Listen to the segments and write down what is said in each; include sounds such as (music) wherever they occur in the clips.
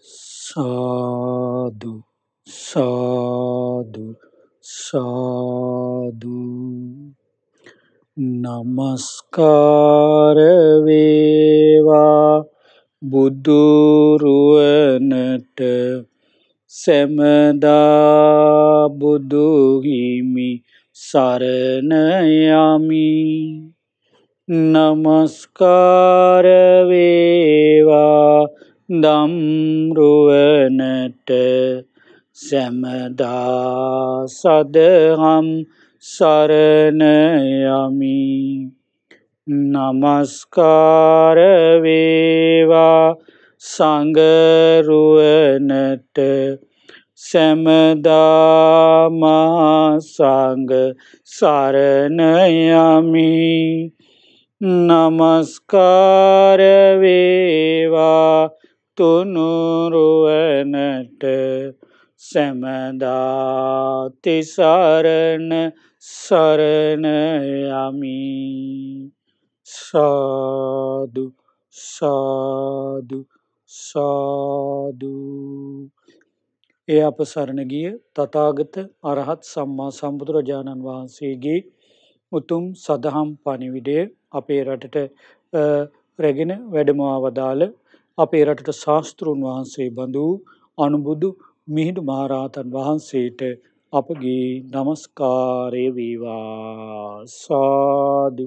සාදු සාදු සාදු නමස්කාර වේවා බුදුරුවනට සැමදා බුදුහිමි සරණයමි නමස්කාරවේවා දම්රුවනට සැමදා සදහම් සරණයමි නමස්කාරවේවා සඟරුවනට සැමදාමාසංග සරණයමි නමස්කාරවේවා තුනුරුවනට සැමදාතිසාරණ සරණයමි සාදු සාදු සාදූ ඒ අප සරණ ගිය තථාගත අරහත් සම්මා සම්බුදුරජාණන් වහන්සේගේ උතුම් සදහම් පණිවිඩය අපේ රටට රැගෙන වැඩමවවදාළ අපේ රටට ශාස්තෘන් වහන්සේ බඳු අනුබුදු මිහිඳු මහරහතන් වහන්සේට අපගේ নমස්කාරය වේවා සාදු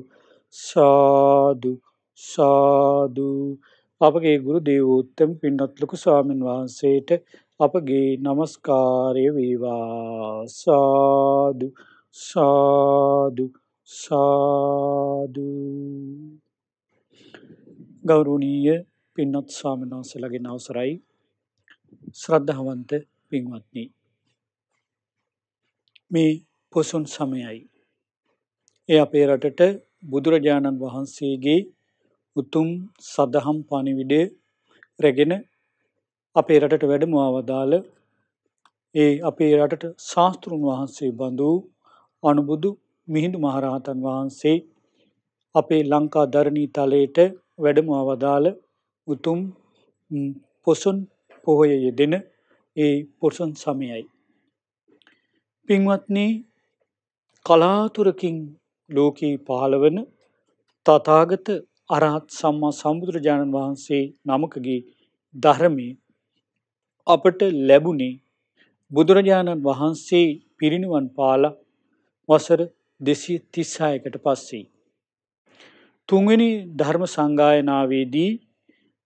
සාදු සාදු අපගේ ගුරු දේවෝත්තම පින්වත් ලොකු ස්වාමින් වහන්සේට අපගේ নমස්කාරය වේවා සාදු සාදු සාදු ගෞරවනීය පින්වත් ස්වාමීන් වහන්සේලාගෙන් අවසරයි ශ්‍රද්ධාවන්ත පින්වත්නි මේ පොසොන් සමයයි ඒ අපේ රටට බුදුරජාණන් වහන්සේගේ උතුම් සදහම් පණිවිඩය රැගෙන අපේ රටට වැඩම ආවදාළ ඒ අපේ රටට ශාස්තෘන් වහන්සේ බඳු අනුබුදු මිහිඳු මහරහතන් වහන්සේ අපේ ලංකා දරණී තලයට වැඩම අවදාළ උතුම් පොසුන් පොහොය යෙදෙන ඒ පොසුන් සමයයි. පින්වත්නේ කලාතුරකින් ලෝකී පහළවන තතාගත අරහත් සම්මා සම්බුදුරජාණන් වහන්සේ නමකගේ ධරමේ අපට ලැබුණේ බුදුරජාණන් වහන්සේ පිරිනිවන් පාල වසර දෙසි තිස්සායකට පස්සේ. තුන්වෙනි ධර්ම සංගායනාවේදී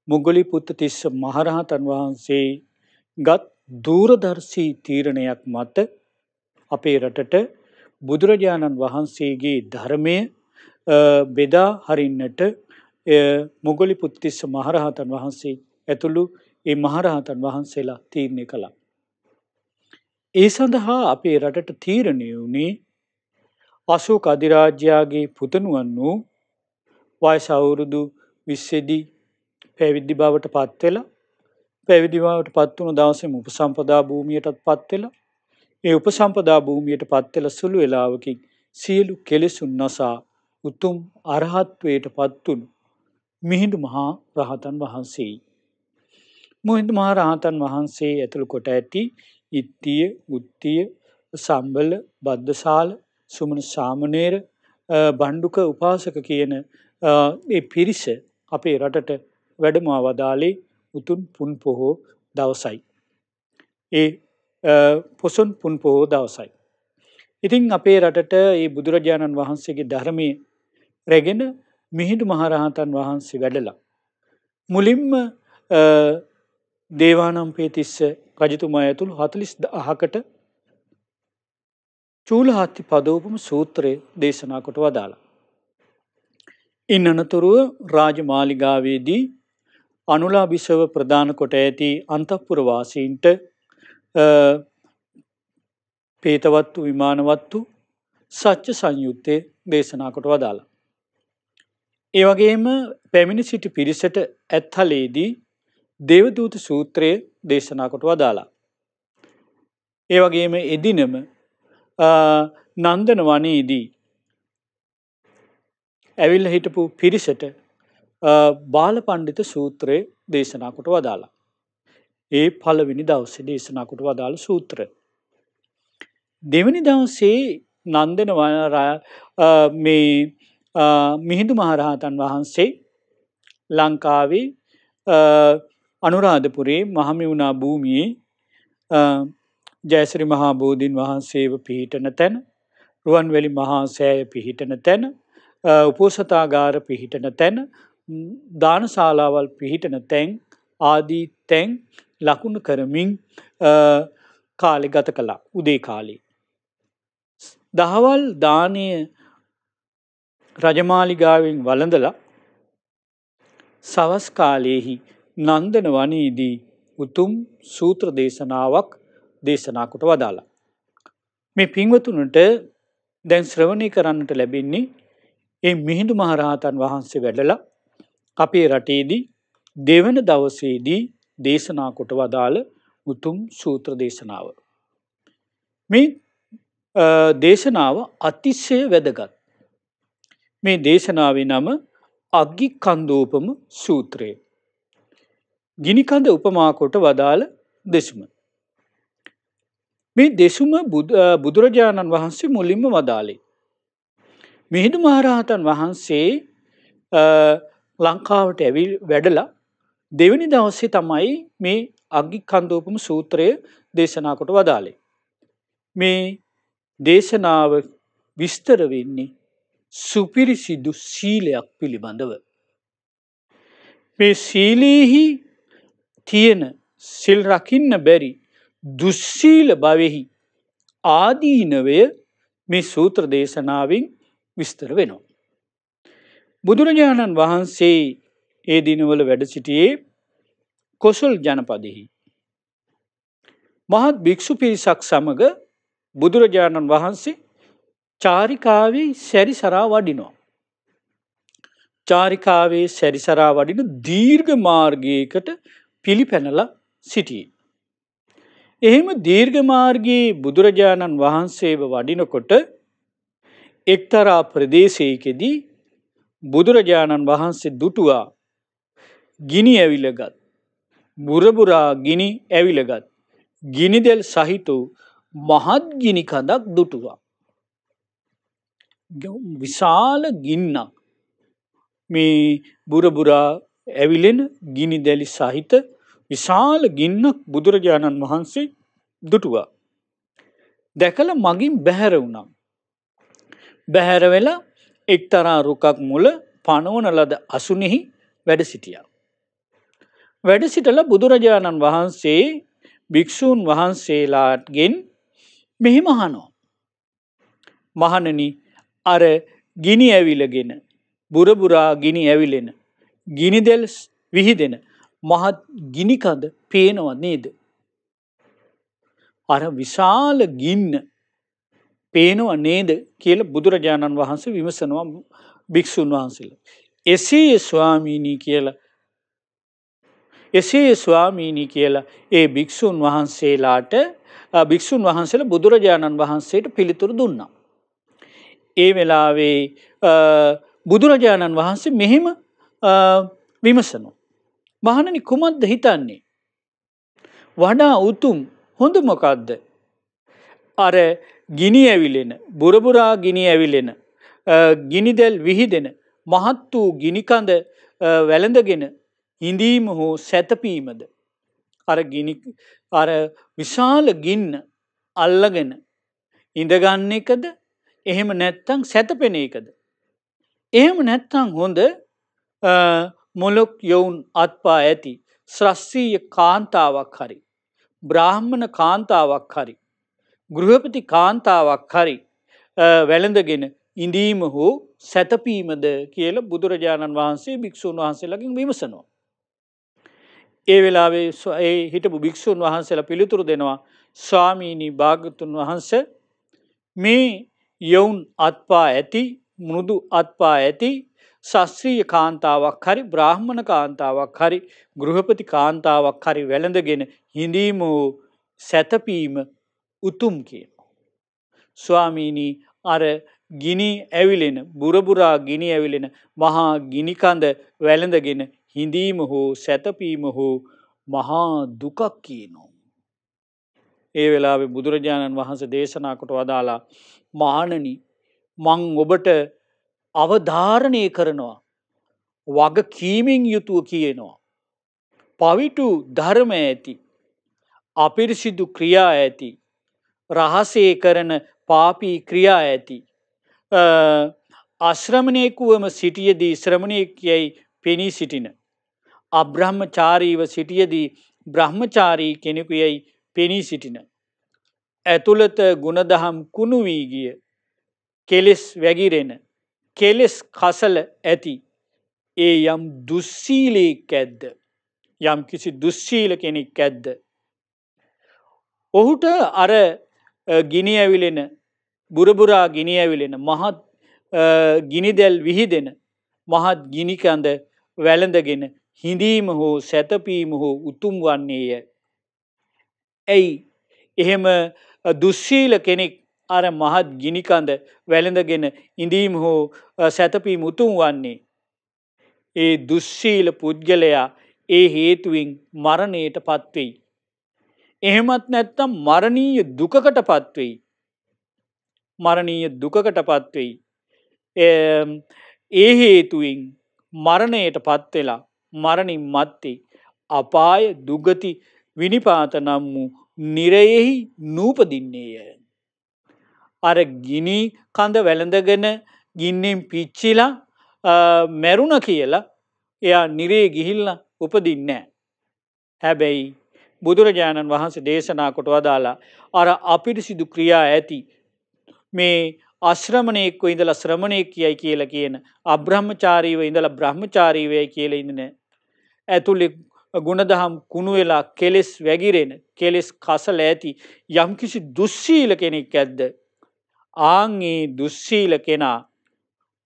මුගලි පුත්ත තිස්ස මහරහතන් වහන්සේ ගත් දූරදර්ශී තීරණයක් මත අපේ රටට බුදුරජාණන් වහන්සේගේ ධර්මය බෙදා හරින්නට මුගලි පුත්තිස්ස මහරහතන් වහන්සේ ඇතුළු ඒ මහරහතන් වහන්සේලා තීරණය කළා. ඒ සඳහා අපේ රටට තීරණය වුණේ අසෝක අධිරාජ්‍යයාගේ පුතනුවන් වූ වයසවුරුදු විස්සෙදී පැවිදි බවට පත්වෙලා පැවිදිවාවට පත්වුණු දවසම උපසම්පදා භූමියටත් පත්වෙලා ඒ උපසම්පදා භූමියට පත්වෙල සුළු වෙලාවකින් සියලු කෙලෙසුන් නසා උතුම් අරහත්වයට පත්තුනු මිහිඳු මහා රහතන් වහන්සේයි. මුහින්දු මහා රහතන් වහන්සේ ඇතුළු කොට ඇති ඉත්තිය උත්තිය සම්බල බද්ධශාල සුමන සාමනේර බණ්ඩුක උපාසක කියන පිරිස අපේ රටට වැඩම අවදාලේ උතුන් පුන් පොහෝ දවසයි. ඒ පොසුන් පුන් පොහෝ දවසයි. ඉතිං අපේ රටට ඒ බුදුරජාණන් වහන්සේගේ ධර්මය රැගෙන මිහිදු මහරහතන් වහන්සේ වැඩලා. මුලින්ම දේවානම්පේ තිස්ස රජතුමා ඇතුළු හතලිස් අහකට චූලහත්ති පදෝපම සූත්‍රය දේශනා කොට වදාලා. ඉන්නනතුරුව රාජ මාලිගාවේදී අනුලාභිෂව ප්‍රධාන කොට ඇති අන්තපුරවාසීන්ට පේතවත්තු විමානවත්තු සච්ච සංයුත්තය දේශනා කොට වදාලා. ඒවගේම පැමිණි සිටි පිරිසට ඇත්හලේදී දේවදූත සූත්‍රය දේශනා කොට වදාලා. ඒවගේම එදිනම නන්දන වනයේදී ඇවිල්ල හිටපු පිරිසට බාල පණ්ඩිත සූත්‍රයේ දේශනාකොට වදාලා. ඒ පලවෙනි දවස්සේ දේශනාකොට වදාළ සූත්‍ර. දෙවනි දවසේ නන්දන වනරා මේ මිහිදු මහරහතන් වහන්සේ ලංකාවේ අනුරාධපුරේ මහමිවුණා භූමියේ ජයසරි මහා බෝධීන් වහන්සේව පිහිටන තැන රුවන්වැලි මහාසෑය පිහිටන තැන උපෝසතාගාර පිහිටන තැන දානශාලාවල් පිහිටන තැන් ආදී තැන් ලකුණු කරමින් කාලෙ ගත කලා උදේ කාලේ. දහවල් දානය රජමාලිගාවෙන් වලඳල සවස් කාලයෙහි නන්දන වනයේදී උතුම් සූත්‍ර දේශනාවක් දේශනාකොට වදාලා. මේ පින්වතුනට දැන් ශ්‍රවණය කරන්නට ලැබෙන්නේ ඒ මිහිඳු මහරහතන් වහන්සේ වැඩලා අපේ රටේදී දෙවන දවසේදී දේශනාකොට වදාළ උතුම් සූත්‍ර දේශනාව. මේ දේශනාව අතිශ්‍යය වැදගත්. මේ දේශනාවේ නම අගි කන්දෝපම සූත්‍රය. ගිනිකඳ උපමාකොට වදාළ දෙසුම. මේ දෙසුම බුදුරජාණන් වහන්සේ මුලින්ම වදාලේ. මිහිදු මහරහතන් වහන්සේ ලංකාවට ඇවිල් වැඩලා දෙවැනි දවස්සේ තමයි මේ අගි කන්දෝපම සූත්‍රය දේශනාකොට වදාලේ. මේ දේශනාව විස්තර වෙන්නේ සුපිරිසිදු සීලයක් පිළිබඳව. මේ සීලීහි තියෙන සිල් රකින්න බැරි දුස්සීල බවෙහි ආදීනවය මේ සූත්‍ර දේශනාවෙන් විස්තර වෙනවා. බුදුරජාණන් වහන්සේ ඒ දිනවල වැඩ සිටියේ කොසුල් ජනපදෙහි. මහත් භික්‍ෂු පිරිසක් සමඟ බුදුරජාණන් වහන්සේ චාරිකාවේ සැරිසරා වඩිනෝ. චාරිකාවේ සැරිසරා වඩින දීර්ඝ මාර්ගයකට පිළිපැනල සිටිය. එහෙම දීර්ඝමාර්ගයේ බුදුරජාණන් වහන්සේව වඩිනකොට එක්තරා ප්‍රදේශයකෙදී බුදුරජාණන් වහන්සේ දුටුවා ගිනි ඇවිලගත්. බුරබුරා ගිනි ඇවිලගත්. ගිනිදෙල් සහිතු මහත් ගිනිකදක් දුටුවා. විශාල ගින්නක් මේ බුරබුරා ඇවිලෙන ගිනි දැලි සහිත විශාල ගින්නක් බුදුරජාණන් වහන්සේ දුටුවා. දැකල මගින් බැහැර වුණම්. බැහැරවෙලා එක්තරා රුකක් මුල පනවන ලද අසුනෙහි වැඩ සිටියා. වැඩ සිටල බුදුරජාණන් වහන්සේ භික්‍ෂූන් වහන්සේලාටගෙන් මෙහෙම හනෝ. මහනන අර ගිනි ඇවිලගෙන බුරබුරා ගිනි ඇවිලෙන ගිනිදෙල් විහිදෙන මහත් ගිනිකඳ පේනව නේද. අර විශාල ගින්න පේනුව නේද කියල බුදුරජාණන් වහන්සේ විමසනවා භික්‍ෂූන් වහන්සේල. එසේ ස්වාමීණී කියල එසේ ස්වාමීණී කියලා ඒ භික්‍ෂූන් වහන්සේලාට භික්‍ෂූන් වහන්සේල බුදුරජාණන් වහන්සේට පිළිතුරු දුන්නා. ඒ වෙලාවේ බුදුරජාණන් වහන්සේ මෙහෙම විමසනු. මහණනි කුමක්ද හිතන්නේ. වඩා උතුම් හොඳ මොකක්ද. අර ගිනි ඇවිලෙන බුරබුරා ගිනි ඇවිලෙන ගිනිදැල් විහිදෙන මහත් වූ ගිනිකඳ වැළඳගෙන හිඳීම හෝ සැතපීමද අර ගිනි අර විශාල ගින්න අල්ලගෙන ඉඳගන්න එකද එහෙම නැත්තං සැතපෙන එකද. එහෙම නැත්තං හොඳ මොලොක් යොවුන් අත්පා ඇති ශ්‍රස්්‍රීය කාන්තාවක් හරි. බ්‍රාහ්මණ කාන්තාවක් හරි. ගෘහපති කාන්තාවක් හරි වැළඳගෙන ඉඳීම හෝ සැතපීමද කියල බුදුරජාණන් වහන්සේ භික්‍ෂූන් වහන්සේලකින් විමසනවා. ඒ වෙලාවේ ඒ හිටපු භික්‍ෂූන් වහන්සේලා පිළිතුරු දෙනවා ස්වාමීණී භාගතුන් වහන්ස මේ යොවුන් අත්පා ඇති මුරුදු අත්පා ඇති ශස්ත්‍රීය කාන්තාවක් හරි බ්‍රාහ්මණ කාන්තාවක් හරි ගෘහපති කාන්තාවක් හරි වැළඳගෙන හිඳීම වූ සැතපීම උතුම් කියනවා. ස්වාමීනී අර ගිනි ඇවිලෙන බුරබුරා ගිනි ඇවිලෙන මහා ගිනිකඳ වැළඳගෙන හිඳීම හෝ සැතපීම හෝ මහා දුකක් කියනෝ. ඒ වෙලා බුදුරජාණන් වහන්ස දේශනාකොට වදාලා මහනන මං ඔබට අවධාරණය කරනවා. වග කීමින් යුතුව කියනවා. පවිටු ධර්ම ඇති අපිරිසිදු ක්‍රියා ඇති රහසේ කරන පාපී ක්‍රියා ඇති. අශ්‍රමණයකුවම සිටියදී ශ්‍රමණයකයයි පෙනී සිටින. අබ්‍රහ්මචාරීව සිටියදී බ්‍රහ්මචාරී කෙනෙකු යැයි පෙනී සිටින. ඇතුළත ගුණදහම් කුණුවී ගිය කෙලෙස් වැගිරෙන කෙලෙස් කසල ඇති ඒ යම් දුස්සීලයක් ඇද්ද යම් කිසි දුස්සීල කෙනෙක් ඇද්ද. ඔහුට අර ගිනි ඇවිලෙන බුරබුරා ගිනි ඇවිලෙන මහත් ගිනිදැල් විහිදෙන මහත් ගිනිකඳ වැළඳගෙන හිඳීම හෝ සැතපීම හෝ උතුම් වන්නේය. ඇයි එහෙම දුස්සීල කෙනෙක් අර මහත් ගිනිකඳ වැළඳගෙන ඉඳීම හෝ සැතපීම උතුම් වන්නේ. ඒ දුස්සීල පුද්ගලයා ඒ හේතුවින් මරණයට පත්වෙයි. එහෙමත් නැත්තම් මරණීය දුකකට පත්වෙයි. මරණීය දුකකට පත්වෙයි. ඒ හේතුවින් මරණයට පත්වෙලා මරණින් මත්තේ අපාය දුගති විනිපාත නම් වූ නිරයෙහි නූපදින්නේය. අර ගිනි කඳ වැළඳගෙන ගින්නෙන් පිච්චිලා මැරුණ කියලා එයා නිරේ ගිහිල්ල උපදින්නෑ. හැබැයි බුදුරජාණන් වහන්සේ දේශනා කොට වදාලා අර අපිරිසිදු ක්‍රියා ඇති මේ අශ්‍රමණයෙක්ව ඉඳලා ශ්‍රමණයෙක් කියයි කියලා කියන අබ්‍රහ්මචාරීව ඉඳලා බ්‍රහ්මචාරීවය කියල ඉඳන ඇතුළෙ ගුණදහම් කුණු වෙලා කෙලෙස් වැගිරෙන කෙලෙස් කසල ඇති යම්කිසි දුස්සීල කෙනෙක් ඇද්ද ආංගේ දුස්සීල කෙනා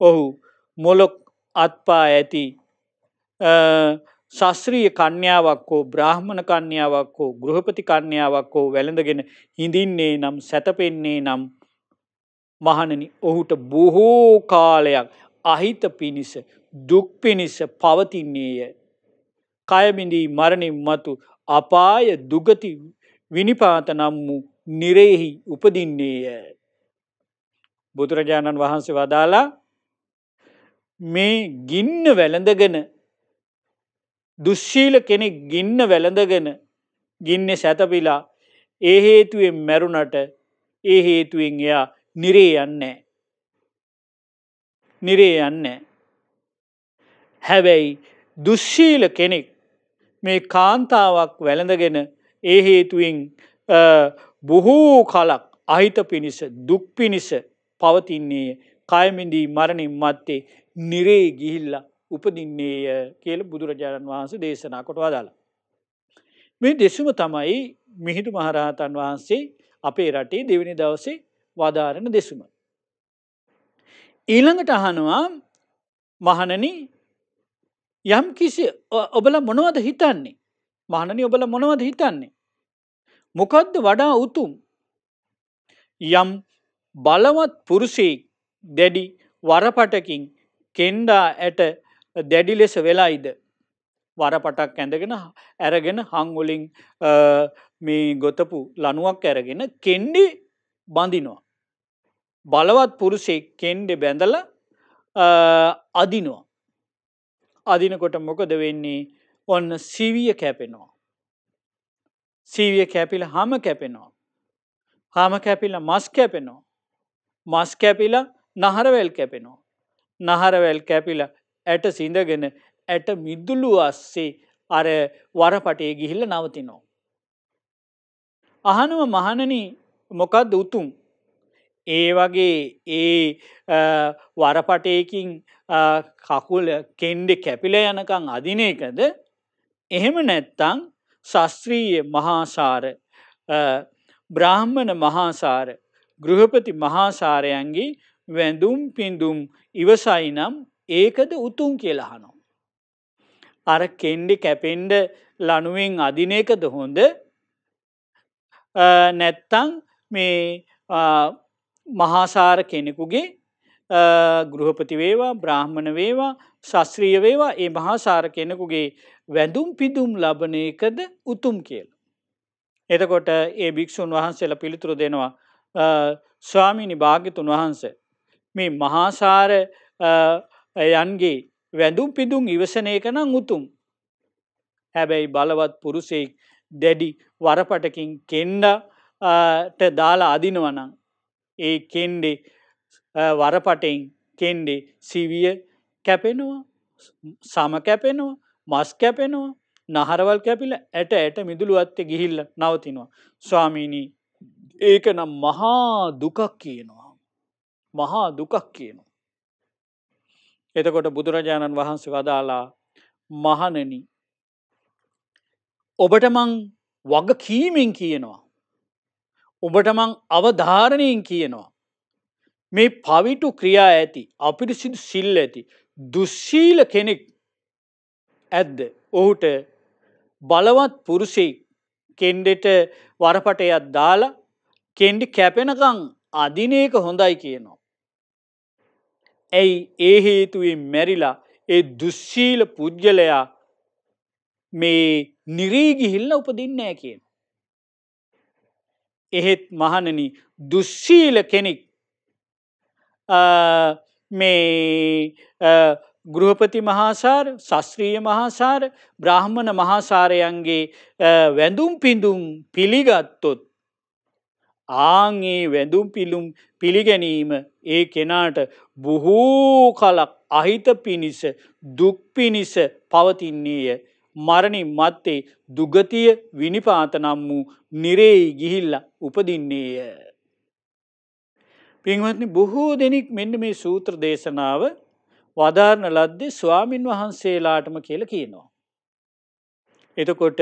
ඔහු මොලොක් අත්පා ඇති ශස්ත්‍රීය කන්‍යාවක් හෝ බ්‍රාහ්මණ කන්‍යාවක් හෝ ගෘහපති කන්‍යාවක් හෝ වැළඳගෙන හිඳින්නේ නම් සැතපෙන්නේ නම් මහණන ඔහුට බොහෝ කාලයක් අහිත පිණිස දුක් පිණිස පවතින්නේය. කයමිඳී මරණින් මතු අපාය දුගති විනිපාත නම් වූ නිරෙහි උපදින්නේය. බුදුරජාණන් වහන්සේ වදාලා මේ ගින්න වැළඳගෙන දුස්සීල කෙනෙක් ගින්න වැළඳගෙන ගින්න සැතපිලා ඒ හේතුවෙන් මැරුණට ඒ හේතුවෙන් එයා නිරේ යන්නේ. නිරේ යන්නේ. හැබැයි දුස්සීල කෙනෙක් මේ කාන්තාවක් වැළඳගෙන ඒ හේතුවෙන් බොහෝ කලක් අහිත පිණිස දුක් පිණිස පවතින්නේ කයමිදී මරණින් මත්තේ නිරේ ගිහිල්ලා උපදින්නේය කියල බුදුරජාණන් වහන්සේ දේශනා කොට වදාළ. මේ දෙසුම තමයි මිහිදු මහරහතන් වහන්සේ අපේ රටේ දෙවනි දවසේ වදාරණ දෙසුම. ඊළඟට අහනවා මහනන යම් කිසි ඔබල මොනවද හිතන්නේ මහනනි ඔබල මොනවද හිතන්නේ. මොකදද වඩා උතුම් යම් බලවත් පුරුෂයෙක් දැඩි වරපටකින් කෙන්ඩා ඇට දැඩි ලෙස වෙලායිද. වරපටක් ඇඳගෙන ඇරගෙන හංගුලින් මේ ගොතපු ලනුවක් ඇරගෙන කෙන්ඩි බඳිනවා. බලවත් පුරුසේ කෙන්්ඩෙ බැඳල අදිනවා. අදිනකොට මොකද වෙන්නේ ඔන්න සීවිය කැපෙනවා. සීවිය කැපිල හම කැපෙනවා. හම කැපිල මස් කැපෙනවා. මස් කැපිල නහරවැල් කැපෙනවා. නහරවැල් කැපිල ඇට සිඳගෙන ඇට මිදුලු අස්සේ අර වරපටේ ගිහිල්ල නවතිනෝ. අහනුව මහනන මොකක්ද උතුම්. ඒ වගේ ඒ වරපටයකින් කකුල කෙන්ඩෙ කැපිල යනකං අධිනයකද එහෙම නැත්තං ශස්ත්‍රීය මහාසාර බ්‍රාහ්මණ මහාසාර ගෘහපති මහාසාරයන්ගේ වැඳුම් පින්දුම් ඉවසයි නම් ඒකද උතුම් කියලහනෝ. අර කෙන්ඩි කැපෙන්ඩ ලනුවෙන් අධිනයකද හොඳ නැත්තං මේ මහාසාර කෙනෙකුගේ ගෘහපති වේවා බ්‍රාහ්මණ වේවා ශස්ත්‍රීය වේවා ඒ මහාසාර කෙනෙකුගේ වැඳුම් පිදුම් ලබන එකද උතුම් කියල. එතකොට ඒ භික්‍ෂූන් වහන්සේල පිළිතුරු දෙනවා ස්වාමිනි භාගිතුන් වහන්ස. මේ මහාසාර යන්ගේ වැඳුම් පිදුම් ඉවසන එක නම් උතුම්. හැබැයි බලවත් පුරුසෙක් දැඩි වරපටකින් කෙන්ඩට දාලා අදිනවනං. ඒ කෙන්ඩෙ වරපටෙන් කෙන්ඩෙ සිවිය කැපෙනවා සම කැපෙනවා මස් කැපෙනවා නහරවල් කැපිල ඇට ඇට මිදුළු අත්තේ ගිහිල්ල නවතිනවා. ස්වාමීණී ඒක නම් මහා දුකක් කියනවා. මහා දුකක් කියනවා. එතකොට බුදුරජාණන් වහන්සේ වදාලා මහනන ඔබට මං වග කීමෙන් කියනවා. ඔබට මං අවධාරණයෙන් කියනවා. මේ පවිටු ක්‍රියා ඇති අපිරිසිදු සිල් ඇති දුස්සීල කෙනෙක් ඇද්ද ඔහුට බලවත් පුරුසෙක් කෙන්ඩෙට වරපටයක් දාලා කෙන්ඩි කැපෙනකං අධිනයක හොඳයි කියනවා. ඇයි ඒ හේතුවෙන් මැරිලා ඒ දුස්සීල පුද්ගලයා මේ නිරීගිහිල්ල උපදින්නෑ කියන. එහෙත් මහණන දුස්සීල කෙනෙක් මේ ගෘහපති මහාසාර ශස්ත්‍රීය මහාසාර බ්‍රාහ්මණ මහාසාරයන්ගේ වැඳුම් පිඳුම් පිළිගත්තොත් ආංගේ වැඳුම් පිළුම් පිළිගැනීම ඒ කෙනාට බොහෝ කලක් අහිත පිණිස දුක් පිණිස පවතින්නේය. මරණින් මත්තේ දුගතිය විනිපාතනම් වූ නිරෙයි ගිහිල්ල උපදින්නේය. පින්වත්නි බොහෝ දෙනෙක් මෙන්න මේ සූත්‍ර දේශනාව වදාරණ ලද්දේ ස්වාමින් වහන්සේලාටම කියල කියනවා. එතකොට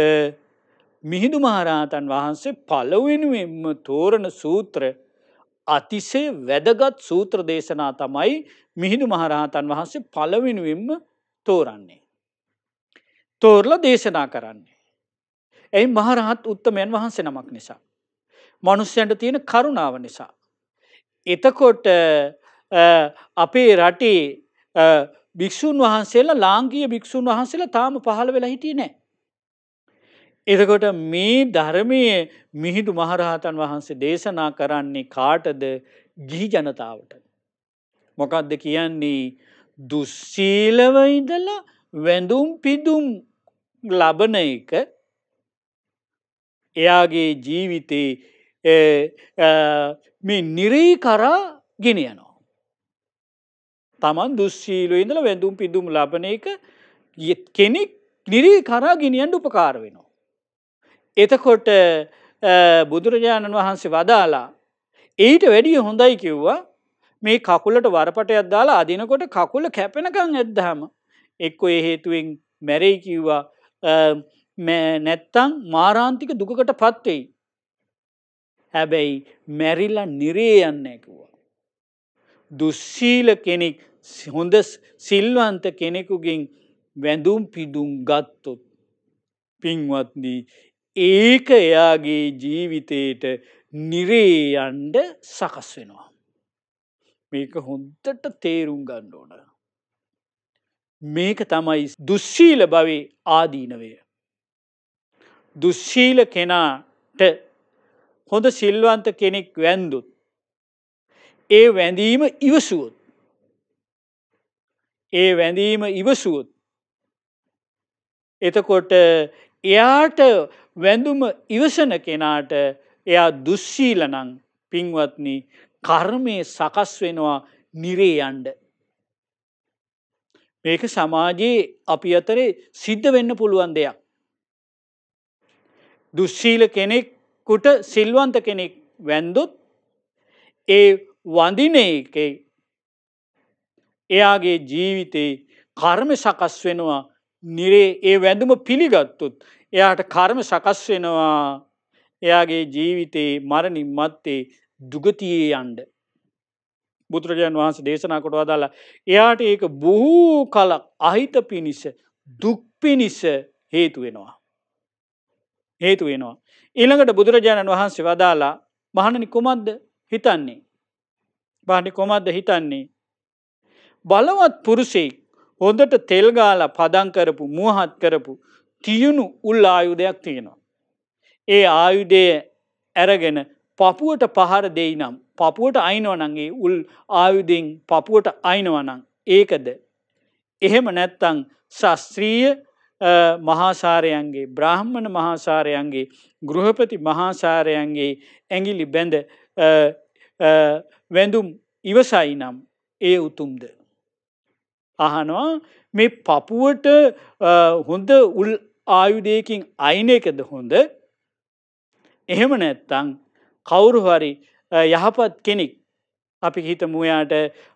මිහිදු මහරහතන් වහන්සේ පලවෙනුවෙන්ම තෝරණ සූත්‍ර අතිසේ වැදගත් සූත්‍ර දේශනා තමයි මිහිදු මහරහතන් වහන්සේ පළවෙනුවෙන්ම තෝරන්නේ. තෝරල දේශනා කරන්නේ. ඇයි මහරහත් උත්තමයන් වහන්සේ නමක් නිසා. මනුස්්‍යයන්ට තියෙන කරුණාව නිසා. එතකොට අපේ රටේ භික්‍ෂූන් වහන්සේලා ලාංගීය භික්‍ෂූන් වහන්සේලා තාම පහළ වෙලා හිටිය නෑ. එතකොට මේ ධර්මය මිහිදු මහරහතන් වහන්සේ දේශනා කරන්නේ කාටද ගිහි ජනතාවට. මොකක්ද කියන්නේ දුස්සීලවයිදලා වැඳුම් පිදුම් ලබන එක එයාගේ ජීවිතේ මේ නිරී කරා ගෙනයනවා. තමන් දුස්සීලුවඉදල වැඳුම් පිදුම් ලබන එක කෙනෙක් නිරී කරා ගෙනියන්ට උපකාර වෙනවා. එතකොට බුදුරජාණන් වහන්සේ වදාලා. ඊට වැඩිය හොඳයි කිව්වා මේ කකුලට වරපටයක් දාලා අදිනකොට කකුල කැපෙනකං ඇද්දාම. එක්කො ඒ හේතුවෙන් මැරෙයි කිව්වා නැත්තං මාරාන්තික දුකට පත්වෙයි. හැබැයි මැරිල්ලා නිරේ යන්න ඇකුවා. දුස්සීල කෙනෙක් හොඳ සිල්වන්ත කෙනෙකුගෙන් වැඳුම් පිදුම් ගත්තොත්. පින්වත්දී ඒක එයාගේ ජීවිතයට නිරේයන්ඩ සකස් වෙනවා. මේක හොන්දට තේරුම් ගන්න ඕන. මේක තමයි දුස්සීල බවේ ආදීනවය. දුස්සීල කෙනාට හොඳ සිල්වන්ත කෙනෙක් වැන්දුත්. ඒ වැඳීම ඉවසුවොත්. ඒ වැඳීම ඉවසුවොත්. එතකොට එයාට වැඳුම ඉවසන කෙනාට එයා දුස්සීලනං පින්වත්න කර්මය සකස් වෙනවා නිරේයන්ඩ. මේක සමාජයේ අපි අතරේ සිද්ධ වෙන්න පුළුවන් දෙයක්. දුස්සීල කෙනෙක්කුට සිල්වන්ත කෙනෙක් වැන්දුත් ඒ වඳින එක එයාගේ ජීවිතයේ කර්ම සකස් වෙනවා නිරේ ඒ වැඳුම පිළිගත්තුත් එයාට කර්ම සකස් වෙනවා එයාගේ ජීවිතයේ මරණින් මත්තේ දුගතියේ යන්ඩ. බුදුරජාන් වහන්ස දේශනා කොට වදාලා. එයාට ඒක බොහෝ කල අහිත පිණිස දුක් පිණිස හේතු වෙනවා. හේතු වෙනවා. ඊළඟට බුදුරජාණන් වහන්සේ වදාලා මහණනි කොමක්ද හිතන්නේ. බාණි කොමක්ද හිතන්නේ. බලවත් පුරුසෙක් හොඳට තෙල්ගාල පදංකරපු මුවහත් කරපු තියුණු උල් ආයුධයක් තියෙනවා. ඒ ආයුඩය ඇරගෙන පපුුවට පහර දෙයි නම් පපුුවට අයිනවනන්ගේ උල් ආයුදෙන් පපුුවට අයිනවනං ඒකද. එහෙම නැත්තං ශස්ත්‍රීය මහාසාරයන්ගේ බ්‍රාහ්මණ මහාසාරයන්ගේ ගෘහපති මහාසාරයන්ගේ ඇගිලි බැඳ වැඳුම් ඉවසයි නම් ඒ උතුම්ද. අහනවා මේ පපුුවට හොඳ උල් ආයුදයකින් අයින එකද හොඳ එහෙම නැත්තං කවුරු හරි යහපත් කෙනෙක් අපි හිතමුයාට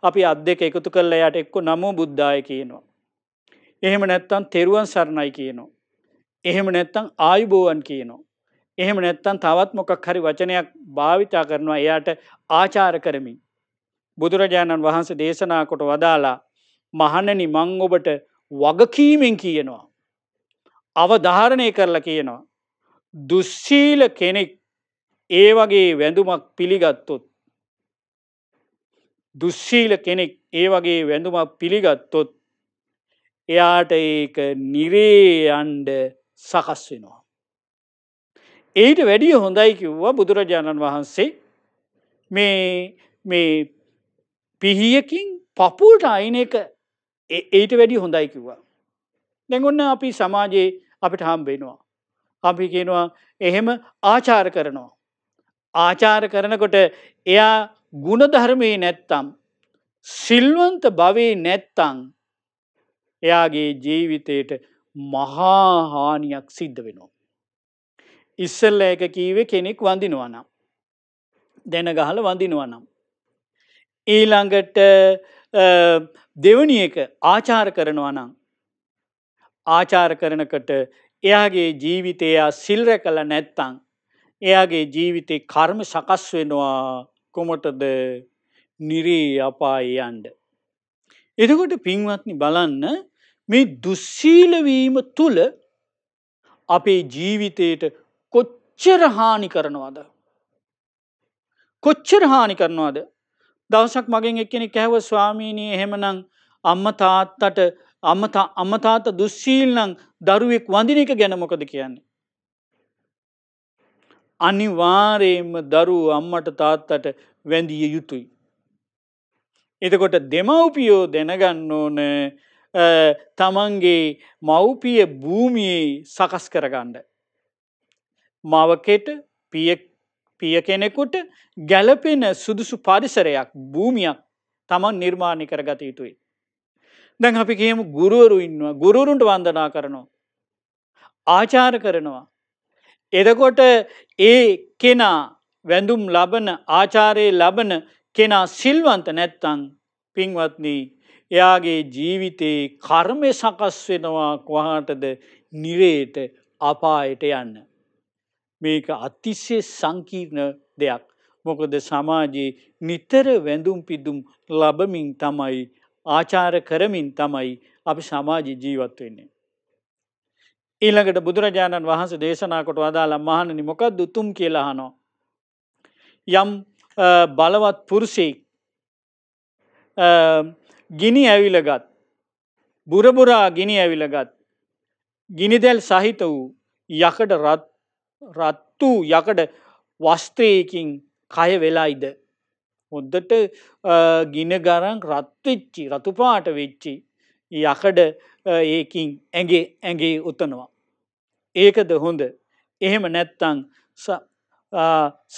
අපි අත් දෙක එකතු කල්ලයට එක්කු නමෝ බුද්ධාය කියනවා. එහෙම නැත්තන් තෙරුවන් සරණයි කියනවා. එහෙම නැත්තං ආයුබෝවන් කියනවා. එහෙම නැත්තන් තවත් මොකක් හරි වචනයක් භාවිතා කරනවා එයාට ආචාර කරමින්. බුදුරජාණන් වහන්සේ දේශනා කොට වදාලා මහණනි මං ඔබට වගකීමෙන් කියනවා. අවධාරණය කරලා කියනවා. දුස්සීල කෙනෙක් ඒ වගේ වැඳුමක් පිළිගත්තොත්. දුස්සීල කෙනෙක් ඒ වගේ වැඳුමක් පිළිගත්තොත් එයාට ඒක නිරේ අන්ඩ සකස් වෙනවා. ඒට වැඩිය හොඳයි කිව්වා බුදුරජාණන් වහන්සේ මේ මේ පිහියකින් පපුූට අයින එක එයිට වැඩි හොඳයි කිව්වා. දැගොන්න අපි සමාජයේ අපිට හම්බෙනවා. අපි කියනවා එහෙම ආචාර කරනවා. ආචාර කරනකොට එයා ගුණධර්මයේ නැත්තම් සිල්වන්ත භවේ නැත්තං එයාගේ ජීවිතයට මහාහානියක් සිද්ධ වෙනවා. ඉස්සල්ල එක කීවේ කෙනෙක් වඳිනවනම්. දැන ගහල වඳිනවනම්. ඊළඟට දෙවනි එක ආචාර කරනවනම් ආචාර කරනකට එයාගේ ජීවිතයා සිල්ර කළ නැත්තං. එයාගේ ජීවිතේ කර්ම සකස් වෙනවා කොමටද නිරී අපායන්ඩ. එදකොට පින්වත්නි බලන්න මේ දුස්සීලවීම තුළ අපේ ජීවිතයට කොච්චර හානි කරනවාද. කොච්චර හානි කරනවාද දවසක් මගෙන් එක්කෙනෙ කැව ස්වාමීනී එහෙමනං අම්ම තාත්තට අම්මතා අම්මතාත දුස්සීල්නං දරුවෙක් වඳින එක ගැනමොකද කියන්නේ. අනිවාරයෙන්ම දරුව අම්මට තාත්තට වැඳිය යුතුයි. එතකොට දෙමව්පියෝ දැනගන්න ඕන තමන්ගේ මව්පිය භූමියේ සකස් කරගණ්ඩ. මවකෙට පිය කෙනෙකුට ගැලපෙන සුදුසු පරිසරයක් භූමියක් තමන් නිර්මාණි කරගත යුතුයි. දැන් අපි කියමු ගුරුවරු ඉන්නවා ගුරුරුන්ට වන්දනා කරනවා. ආචාර කරනවා. එදකොට ඒ කෙනා වැඳුම් ලබන ආචාරයේ ලබන කෙනා සිල්වන්ත නැත්තං පින්වත්නී එයාගේ ජීවිතයේ කර්මය සකස් වෙනවා කොහටද නිරේට අපායට යන්න. මේක අතිස්සේ සංකීර්ණ දෙයක් මොකද සමාජයේ නිතර වැඳුම් පිදුම් ලබමින් තමයි ආචාර කරමින් තමයි අපි සමාජ ජීවත් වෙන්නේ. ඊළඟට බුදුරජාණන් වහන්ස දේශනාකොට වදාලා මහනනි මොකක් දුතුම් කියලාහනෝ. යම් බලවත් පුරුසෙක් ගිනි ඇවිලගත් බුරබුරා ගිනි ඇවිලගත් ගිනිදැල් සහිත වූ යකඩ රත් වූ යකඩ වස්ත්‍රයකින් කය වෙලායිද හොද්දට ගින ගරන් රත්වෙච්චි රතුපාට වෙච්චි යකඩ ඒකින් ඇගේ ඇගේ උතනවා. ඒකද හොඳ එහෙම නැත්තං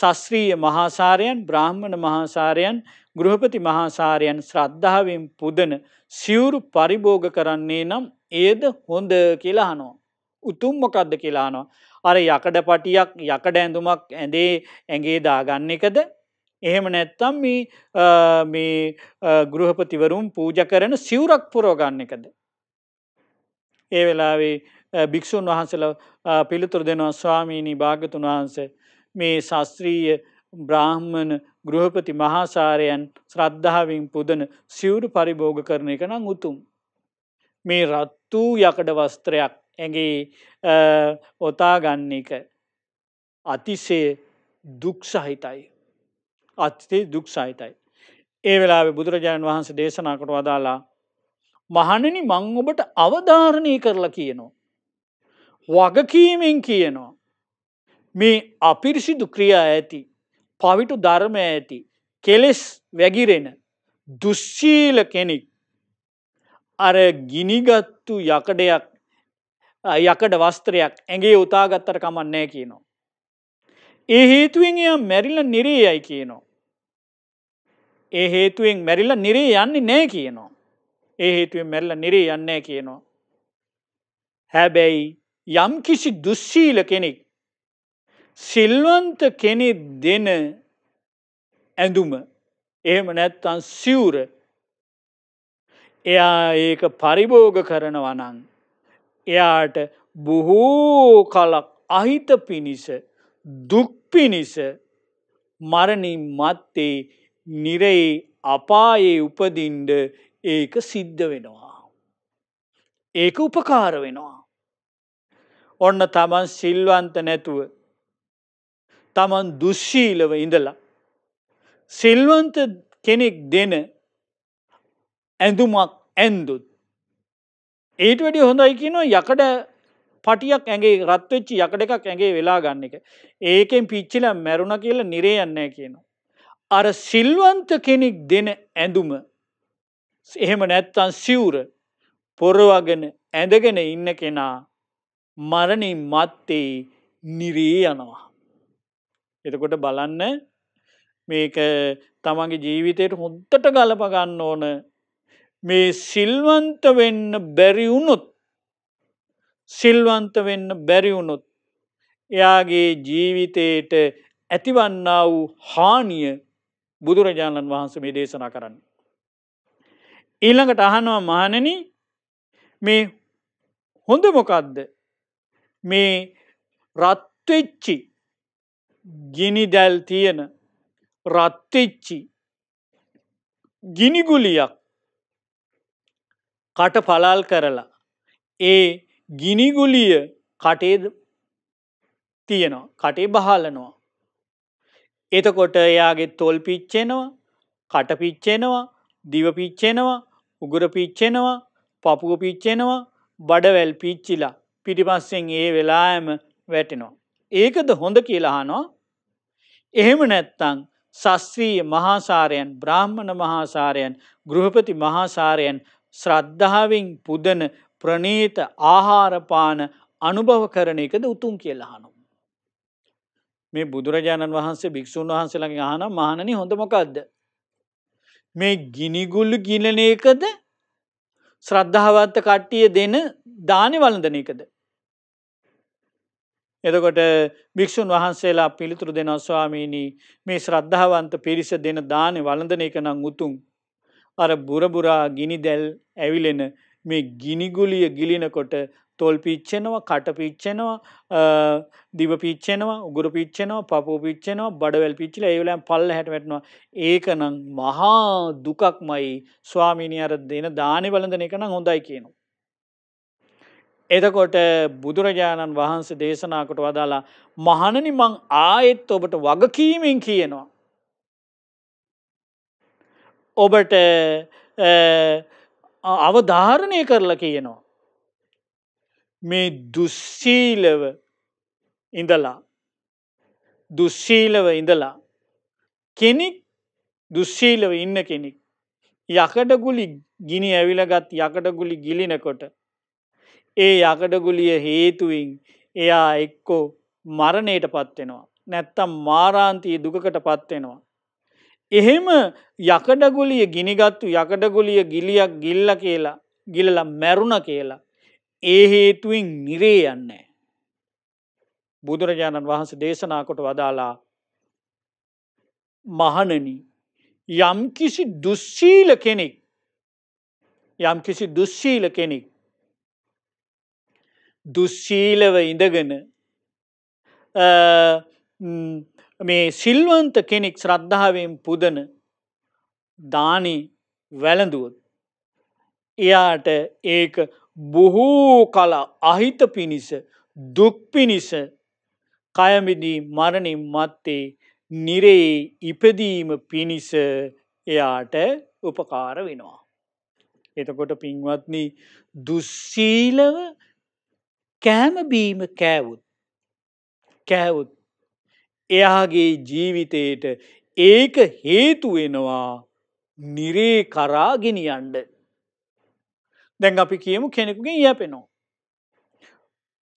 සස්්‍රීය මහාසාරයන් බ්‍රාහ්මණ මහාසාරයන් ගෘහපති මහාසාරයන් ශ්‍රද්ධාවෙන් පුදන සිවුරු පරිභෝග කරන්නේ නම් ඒද හොඳ කියලාහනෝ. උතුම්මොකක්ද කියලානවා. අර යකඩ පටියක් යකඩ ඇඳුමක් ඇඳේ ඇගේ දාගන්න එකද එහෙම නැත්තම් මේ ගෘහපතිවරුම් පූජ කරන සිවරක් පුරෝගන්න එකද. ඒ වෙලාවේ භික්‍ෂූන් වහන්සල පිළිතුර දෙනවා ස්වාමීණී භාගතුන් වහන්සේ මේ ශස්ත්‍රීය බ්‍රාහ්මණ ගෘහපති මහාසාරයන් ශ්‍රද්ධාවෙන් පුදන සිවුරු පරිභෝග කරන එක නම් උතුම්. මේ රත් වූ යකඩ වස්ත්‍රයක් ඇගේ ඔතාගන්න එක අතිසේ දුක් සහිතයි. අත්තිේ දුක් සහිතයි. ඒ වෙලාවේ බුදුරජාණන් වහන්සේ දේශනාකට වදාලා මහණනි මං ඔබට අවධාරණය කරලා කියනවා. වගකීමෙන් කියනවා. මේ අපිරිසිදු ක්‍රියා ඇති පවිටු ධර්ම ඇති කෙලෙස් වැගිරෙන දුස්සීල කෙනෙක් අර ගිනිගත්තු යකඩයක් යකඩ වස්ත්‍රයක් ඇගේ උතාගත්තර කමන්නෑ කියනවා. ඒ හේතුවෙන් එය මැරිල්ල නිරේ යයි කියනවා. ඒ හේතුවෙන් මැරිල්ල නිරේ යන්නේ නෑ කියනවා. ඒ හේතුවෙන් මැල්ල නිරේ යන්නෑ කියනවා. හැබැයි යම් කිසි දුස්සීල කෙනෙක් සිල්වන්ත කෙනෙ දෙන ඇඳුම එහෙම නැත්තන් සිවුර එයා ඒක පරිභෝග කරනවනන් එයාට බොහෝ කලක් අහිත පිණිස දුක් පිණිස මරණින් මත්තේ නිරයේ අපායේ උපදින්ඩ ඒක සිද්ධ වෙනවා. ඒක උපකාර වෙනවා. ඔන්න තමන් සිල්වන්ත නැතුව තමන් දුෂ්ශීලව ඉඳලා. සිල්වන්ත කෙනෙක් දෙන ඇඳුමක් ඇන්දුත්. ඒට වැඩි හොඳයි කියනවා යකඩ පටියක් ඇගේ රත්වෙච්චි යකඩ එකක් ඇගේ වෙලා ගන්න එක. ඒකෙන් පිච්චිල මැරුණ කියල නිරේ යන්නෑ කියනවා. අර සිල්වන්ත කෙනෙක් දෙන ඇඳුම එහෙම නැත්තන් සිවුර පොරවගෙන ඇඳගෙන ඉන්න කෙනා මරණින් මත්තේ නිරේ යනවා. එතකොට බලන්න මේක තමන්ගේ ජීවිතයට හොද්දට ගලපගන්න ඕන මේ සිල්වන්ත වෙන්න බැරිවුණොත් සිල්වන්ත වෙන්න බැරිවුණොත් එයාගේ ජීවිතයට ඇතිවන්නා වූ හානිය බුදුරජාණන් වහන්සේ මේ දේශනා කරන්න. ඊළඟට අහනවා මහනන මේ හොඳ මොකක්ද මේ රත්වෙච්චි ගිනි දැල් තියෙන රත්වෙච්චි ගිනිගුලියක් කට පලල් කරලා ඒ ගිනිගුලිය කටේද තියෙනවා කටේ බහලනවා. එතකොට එයාගේ තොල් පිච්චෙනවා කට පිච්චෙනවා දිව පිච්චෙනවා උගුර පිච්චෙනවා පපුුව පිච්චෙනවා බඩවැල් පිච්චිලා පිටිපස්සෙන් ඒ වෙලාම වැටෙනවා. ඒකද හොඳ කියලාහනවා එහෙම නැත්තං සස්්‍රී මහාසාරයන් බ්‍රාහ්මණ මහාසාරයන් ගෘහපති මහාසාරයන් ශ්‍රද්ධාවෙන් පුදන ප්‍රනීත ආහාරපාන අනුභව කරන එකද උතුම් කියලාහනු. මේ බුදුරජාණන් වහන්සේ භික්‍ෂූන් වහන්සේළඟ හන මහනනි හොඳමකක්ද. මේ ගිනිගුල්ලු ගිලන එකද ශ්‍රද්ධාවත්ත කට්ටිය දෙන දානය වලඳන එකද. එතකොට භික්‍ෂූන් වහන්සේලා පිළිතුරු දෙෙන ස්වාමීනී මේ ශ්‍රද්ධාවන්ත පිරිස දෙන දානය වලඳන එක නම් උතුම්. අර බුරබුරා ගිනි දැල් ඇවිලෙන මේ ගිනිගුලිය ගිලිනකොට තොල් පිච්චෙනවා කට පිච්චෙනවා දිව පිච්චෙනවා උගුරු පිච්චෙනවා පපු පිච්චෙනවා බඩවැල් පිච්චිල ඒවලෑම් පල්ල හැටවැටනවා ඒකනම් මහා දුකක් මයි ස්වාමිණි අර දෙන දානි වලඳන එක නම් හොඳයි කියනවා. එතකොට බුදුරජාණන් වහන්සේ දේශනාකොට වදාලා මහණනි මං ආයෙත් ඔබට වගකීමෙන් කියනවා. ඔබට අවධාරණය කරලා කියනවා. මේ දුස්සීලව ඉඳලා දුස්සීලව ඉඳලා කෙනෙක් දුස්සීලව ඉන්න කෙනෙක් යකටගුලි ගිනි ඇවිලගත් යකටගුලි ගිලිනකොට ඒ යකටගුලිය හේතුවින් එයා එක්කෝ මරණයට පත්වෙනවා නැත්තම් මාරාන්තයේ දුකට පත්වෙනවා එහෙම යකඩගුලිය ගිනිගත්තු යකඩගුලිය ගිලියක් ගිල්ල කියලා ගිලල මැරුණ කියලා. ඒ හේතුවෙන් නිරේ යන්නේ. බුදුරජාණන් වහන්ස දේශනාකොට වදාලා මහනන යම්කිසි දුස්සීල කෙනෙක් යම්කිසි දුස්සීල කෙනෙක් දුස්සීලව ඉඳගෙන මේ සිල්වන්ත කෙනෙක් ශ්‍රද්ධාවෙන් පුදන දානි වැළඳුවත්. එයාට ඒක බොහෝ කල අහිත පිණිස දුක් පිණිස කයමිදී මරණින් මත්තේ නිරේ ඉපදීම පිණිස එයාට උපකාර වෙනවා. එතකොට පින්වත්න දුස්සීලව කෑමබීම කෑවුත් කෑවුත් එයාගේ ජීවිතයට ඒක හේතුවෙනවා නිරේ කරාගෙනියන්ඩ. දැන් අපි කියමු කෙනෙකුගෙන් යැපෙනෝ.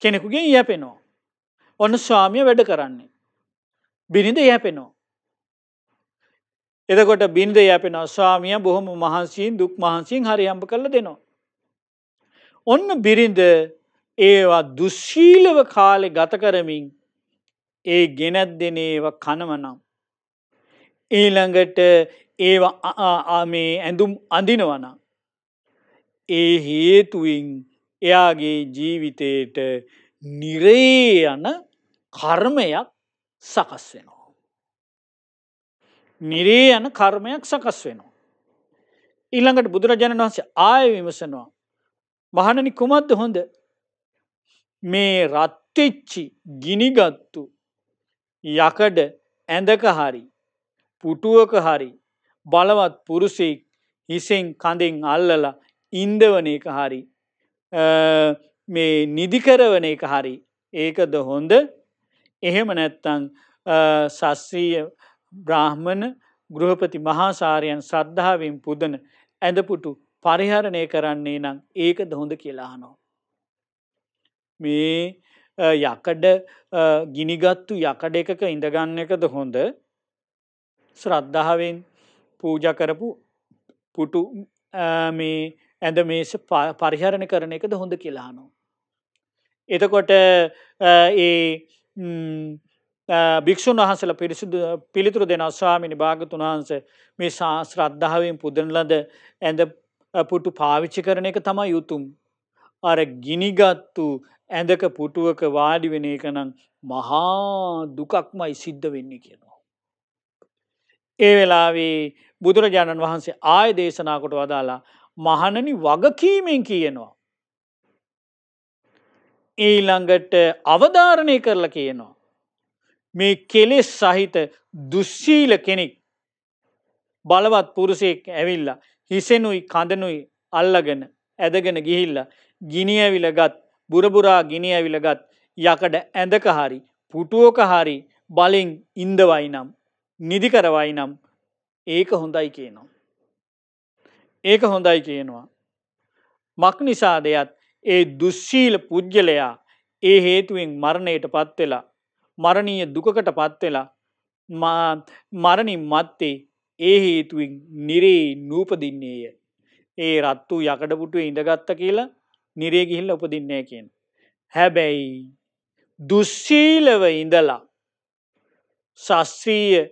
කෙනෙකුගෙන් යැපෙනෝ. ඔන්න ස්වාමිය වැඩ කරන්නේ. බිනිඳ යැපෙනෝ. එදකොට බින්ද යැපෙන ස්වාමිය බොහොම මහන්සියෙන් දුක් මහන්සියෙන් හරියම්ප කරල දෙනවා. ඔන්න බිරිඳ ඒවා දුශීලව කාලෙ ගත කරමින් ඒ ගෙනැත් දෙන ඒව කනවනම්. ඊළඟට ඒ ආමේ ඇඳුම් අඳිනවනම්. ඒ හේතුවින් එයාගේ ජීවිතයට නිරේ යන කර්මයක් සකස් වෙනවා. නිරේ යන කර්මයක් සකස් වෙනවා. ඊළඟට බුදුරජාණන් වහන්සේ ආය විමසනවා. මහණනි කුමක්ද හොඳ මේ රත්තිච්චි ගිනිගත්තු යකඩ ඇඳක හරි පුටුවක හරි බලවත් පුරුසෙක් හිසෙන් කඳෙන් අල්ලලා ඉන්දවන එක හරි (hesitation) මේ නිදිකරවන එක හරි ඒකද හොඳ එහෙම නැත්තං සස්්‍රීය බ්‍රාහ්මණ ගෘහපති මහාසාරයන් සද්ධාවෙන් පුදන ඇඳපුටු පරිහරණය කරන්නේ නම් ඒකද හොඳ කියලාහනෝ. මේ යකඩ ගිනිගත්තු යකඩ එකක ඉඳගන්න එකද හොඳ ශ්‍රද්ධාවෙන් පූජ කරපු පුටු මේ ඇඳ මේෂ පරිහරණ කරන එකද හොඳ කියලානෝ. එතකොට ඒ භික්‍ෂූන් වහන්සල පිරිසිදු පිළිතුරු දෙෙන ස්වාමිනි භාගතුන් වහන්ස මේ සා ශ්‍රද්ධාවෙන් පුදනලද ඇඳ පුටු පාවිච්චි කරන එක තමයි යුතුම්. අර ගිනිගත්තු ඇඳක පුටුවක වාඩි වෙන එක නම් මහා දුකක්මයි සිද්ධ වෙන්නේ කියනවා. ඒ වෙලාවේ බුදුරජාණන් වහන්සේ ආය දේශනාකොට වදාලා මහණනි වගකීමෙන් කියනවා. ඊළඟට අවධාරණය කරලා කියනවා. මේ කෙලෙස් සහිත දුස්සීල කෙනෙක් බලවත් පුරුසයෙක් ඇවිල්ලා හිසෙනුයි කඳනුයි අල්ලගෙන ඇදගෙන ගිහිල්ල ගිනියවිල ගත් බුරබුරා ගිනි ඇවිලගත් යකඩ ඇඳක හරි පුටුවක හරි බලෙන් ඉන්දවයි නම් නිදිකරවයි නම් ඒක හොඳයි කියනවා. ඒක හොඳයි කියනවා. මක් නිසා දෙයත් ඒ දුස්සීල පුද්ගලයා ඒ හේතුවෙන් මරණයට පත්වෙලා මරණීය දුකට පත්වෙලා මරණින් මත්තේ ඒ හේතුවෙන් නිරේ නූපදින්නේය. ඒ රත්තු යකඩපුටුව ඉඳගත්ත කියලා නිරේ ගිහිල්ල උපදින්නේ කියන. හැබැයි දුස්සීලව ඉඳලා ශස්ත්‍රීය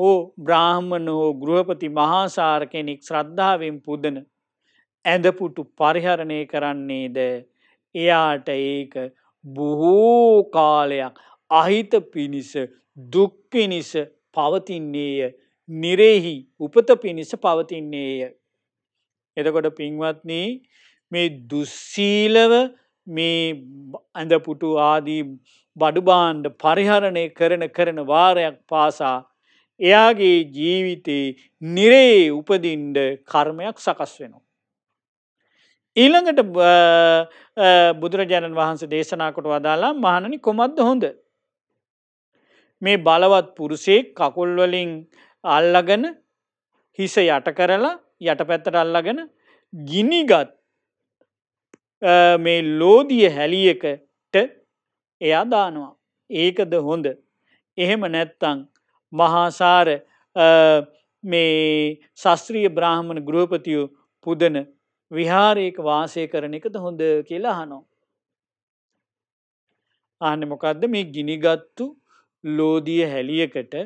හෝ බ්‍රාහ්මණ හෝ ගෘහපති මහාසාර කෙනෙක් ශ්‍රද්ධාවෙන් පුදන ඇඳපුටු පරිහරණය කරන්නේ ද එයාට ඒක බොහෝ කාලයක් අහිත පිණිස දුක් පිණිස පවතින්නේය නිරෙහි උපත පිණිස පවතින්නේය. එතකොට පින්වත්නී මේ දුස්සීලව මේ ඇඳපුටු ආදී බඩුබාණ්ඩ පරිහරණය කරන කරන වාරයක් පාසා එයාගේ ජීවිතේ නිරේ උපදින්ඩ කර්මයක් සකස් වෙනවා. ඊළඟට බුදුරජාණන් වහන්ස දේශනාකොට වදාලා මහණනි කොමත්ද හොඳ. මේ බලවත් පුරුසෙක් කකුල්වලින් අල්ලගෙන හිස යට කරලා යට පැත්තට අල්ලගෙන ගිනිගත් මේ ලෝදිය හැලියකට එයා දානවා. ඒකද හොඳ. එහෙම නැත්තං මහාසාර මේ ශස්ත්‍රීය බ්‍රාහ්මණ ගෘහපතියෝ පුදන විහාරයක වාසය කරන එකද හොඳ කියලා හනෝ. ආන මොකක්ද මේ ගිනිගත්තු ලෝදිය හැලියකට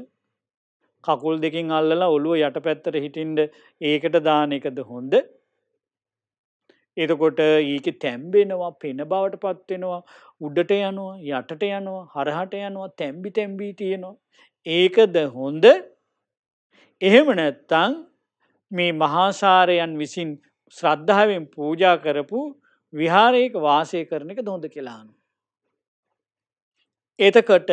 කකුල් දෙකින් අල්ලලා ඔළුව යට පැත්තර හිටින්ඩ ඒකට දාන එකද හොඳ එතකොට ඒක තැම්බෙනවා පෙන බවට පත්වෙනවා උඩට යනවා යටට යනවා හරහට යනවා තැම්බි තැම්බී තියෙනවා. ඒකද හොඳ එහෙම නැත්තං මේ මහාසාරයන් විසින් ශ්‍රද්ධාවෙන් පූජා කරපු විහාරයක වාසය කරන එක දොඳ කියලානු. එතකට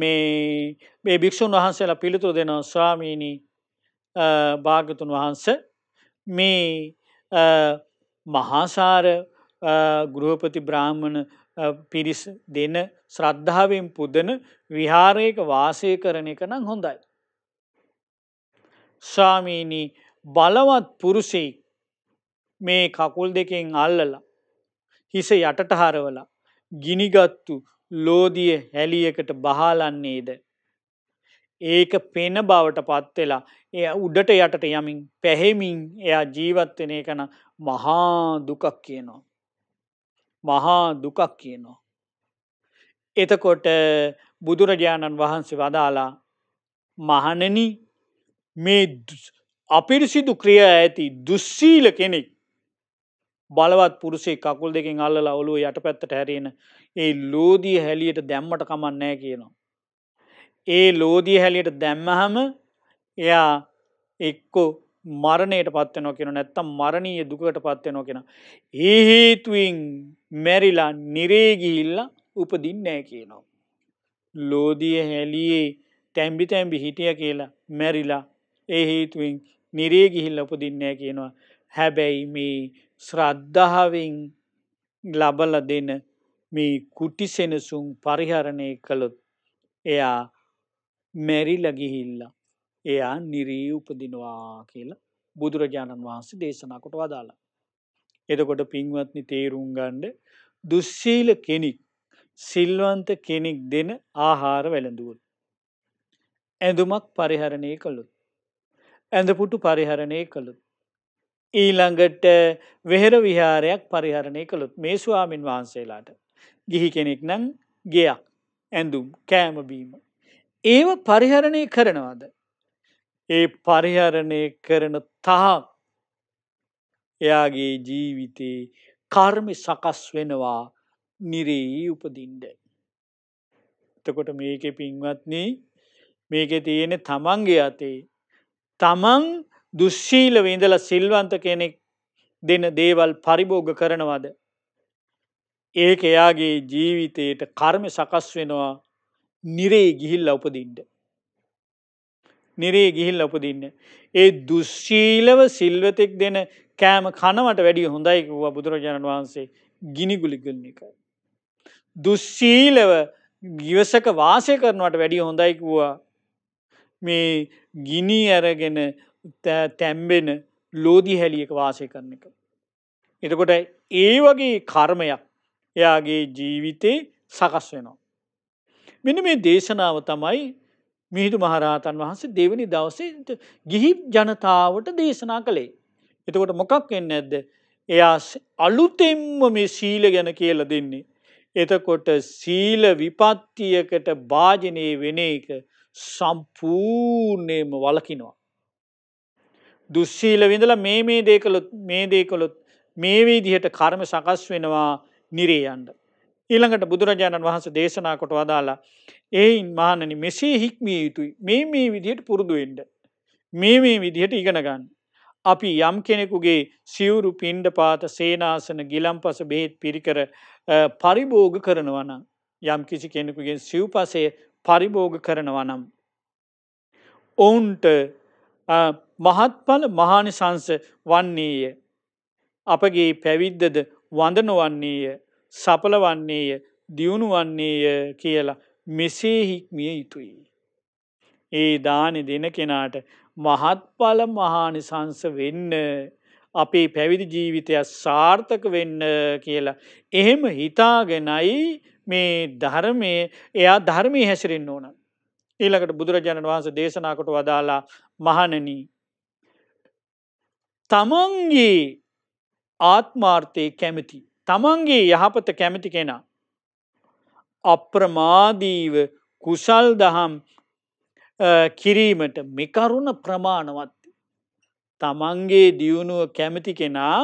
මේ භික්‍ෂූන් වහන්සේලා පිළිතුර දෙනවා ස්වාමීණී භාගතුන් වහන්සේ මේ මහාසාර ගෘහපති බ්‍රාහ්මණ පිරිස් දෙන ශ්‍රද්ධාවෙන් පුදන විහාරයක වාසය කරන එක නම් හොඳයි. ස්වාමීනී බලවත් පුරුසෙක් මේ කකුල් දෙකෙන් අල්ලලා හිස යටට හරවලා ගිනිගත්තු ලෝදිය හැලියකට බහලන්නේද ඒක පෙන බවට පත්වෙලා එය උඩට යටට යමින් පැහෙමින් එයා ජීවත්වෙන එකන මහා දුකක් කියනවා. මහා දුකක් කියනවා. එතකොට බුදුරජාණන් වහන්සේ වදාලා මහනන මේ අපිරිසිදු ක්‍රිය ඇති දුස්සීල කෙනෙක් බලවත් පුරුසේ කකුල් දෙකින් අල්ලලා ඔලුව යට පැත්තට හැරෙන ඒ ලෝදී හැලියට දැම්මට කමන්නෑ කියනවා. ඒ ලෝදිය හැලියට දැම්මහම එයා එක්කෝ මරණයට පත්වනෝ කෙන නැත්තම් මරණීය දුකට පත්වනෝ කෙන. ඒහේතුවෙන් මැරිලා නිරේගිහිල්ල උපදින්නෑ කියනවා. ලෝදිය හැලියේ තැම්බි තැම්බි හිටිය කියලා මැරිලා ඒ හේතුවෙන් නිරේගිහිල්ල උපදින්නෑ කියනවා. හැබැයි මේ ශ්‍රද්ධාවෙන් ලබල දෙන මේ කුටිසෙනසුම් පරිහරණය කළොත් එයා මැරිලා ගිහිල්ලා එයා නිරී උපදිනවා කියලා බුදුරජාණන් වහන්සේ දේශනා කොට වදාලා. එතකොට පින්වත්නි තේරුම් ගණ්ඩ දුස්සීල කෙනෙක් සිල්වන්ත කෙනෙක් දෙන ආහාර වැළඳුවල්. ඇඳුමක් පරිහරණය කළුත්. ඇඳපුටු පරිහරණය කළුත්. ඊළඟට වෙහෙර විහාරයක් පරිහරණය කළුත් මේ ස්වාමින් වහන්සේලාට ගිහි කෙනෙක් නං ගයක් ඇඳුම් කෑමබීම ඒව පරිහරණය කරනවාද. ඒ පරිහරණය කරන තහා එයාගේ ජීවිතේ කර්මි සකස් වෙනවා නිරෙහි උපදින්ඩ. එතකොට මේක පින්වත්න්නේ මේක තියෙන තමන්ගේ අතේ තමන් දුශ්ශීල වේඳල සිල්වන්ත කෙනෙක් දෙන දේවල් පරිභෝග කරනවාද. ඒක එයාගේ ජීවිතයට කර්ම සකස් වෙනවා නිරේ ගිහිල් උපදින්ට. නිරේ ගිහිල් ලපදින්න. ඒ දුෂ්ශීලව සිල්වතෙක් දෙන කෑම කනවට වැඩිය හොඳයිකිවා බුදුරජාණන් වහන්සේ ගිනිගුලිගල්න එකයි. දුෂ්ශීලව ගිවසක වාසය කරනවට වැඩිය හොඳයිකිවා මේ ගිනි ඇරගෙන තැම්බෙන ලෝදි හැලියක වාසය කරන එක. එතකොට ඒ වගේ කර්මයක් එයාගේ ජීවිතේ සකස් වෙනවා. මෙන මේ දේශනාව තමයි මිහිදු මහරහතන් වහන්සේ දෙවනි දවසේ ගිහි ජනතාවට දේශනා කළේ. එතකොට මොකක් එන්න ඇද්ද. එයා අලුතෙම්ම මේ සීල ගැන කියල දෙන්නේ. එතකොට සීල විපත්තියකට භාජනය වෙන එක සම්පූර්ණයම වලකිනවා. දුස්සීල විඳල මේ මේ දේකළොත් මේ දේකළොත් මේ විදිහට කර්ම සකස් වෙනවා නිරේ යන්ට. ඊළඟට බුදුරජාණන් වහන්ස දේශනා කොට වදාලා ඒයින් මානනි මෙසේ හික්මිය යුතුයි මේ මේ විදියට පුරුදුවෙන්ඩ මේ මේ විදිහට ඉගෙනගන්න අපි යම් කෙනෙකුගේ සිවුරු පින්ඩ පාත සේනාසන ගිලම්පස බෙහෙත් පිරිකර පරිභෝග කරනවනම් යම් කිසි කෙනෙකුගෙන් සිව්පසේ පරිභෝග කරනවනම් ඔවුන්ට මහත්ඵල මහානිසංස වන්නේය. අපගේ පැවිද්දද වඳනවන්නේය. සපල වන්නේය දියුණු වන්නේය කියලා මෙසේ හික්මිය යුතුයි. ඒ දානෙ දෙන කෙනාට මහත්ඵල මහානිසංස වෙන්න අපේ පැවිදි ජීවිතයක් සාර්ථක වෙන්න කියලා. එහෙම හිතාගෙනයි මේ ධර්මය එයා ධර්මය හැසිරෙන්න්න ඕන. ඊළකට බුදුරජාණන් වහන්ස දේශනාකොට වදාලා මහනනී. තමන්ගේ ආත්මාර්ථය කැමති තමන්ගේ යහපත කැමති කෙනා. අප්‍රමාදීව කුසල් දහම් කිරීමට මෙකරුණ ප්‍රමාණවත්. තමන්ගේ දියුණුව කැමති කෙනා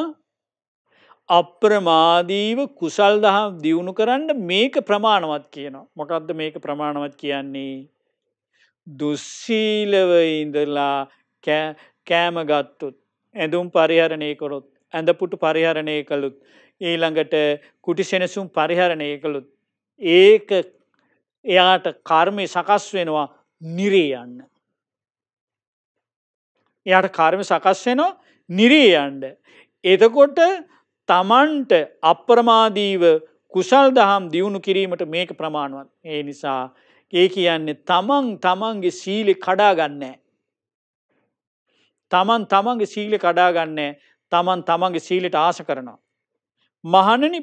අප්‍රමාදීව කුසල් දහම් දියුණු කරන්න මේක ප්‍රමාණවත් කියනවා. මොකක්ද මේක ප්‍රමාණවත් කියන්නේ. දුස්සීලව ඉඳලා කෑමගත්තුත් ඇඳුම් පරිහරණය කොරොත් ඇඳපුටු පරිහරණය කළුත් ඊළඟට කුටිසෙනසුම් පරිහරණය කළුත් ඒක එයාට කර්මය සකස් වෙනවා නිරේයන්න. එයට කර්ම සකස් වෙනවා නිරේයන්ඩ. එතකොට තමන්ට අප්‍රමාදීව කුසල් දහම් දියුණු කිරීමට මේක ප්‍රමාණවත්. ඒ නිසා ඒ කියන්නේ තමන් තමන්ගේ සීලි කඩාගන්නේ. තමන් තමන්ගේ සීලි කඩාගන්නේ තමන් තමන්ගේ සීලිට ආස කරනවා. මහණනි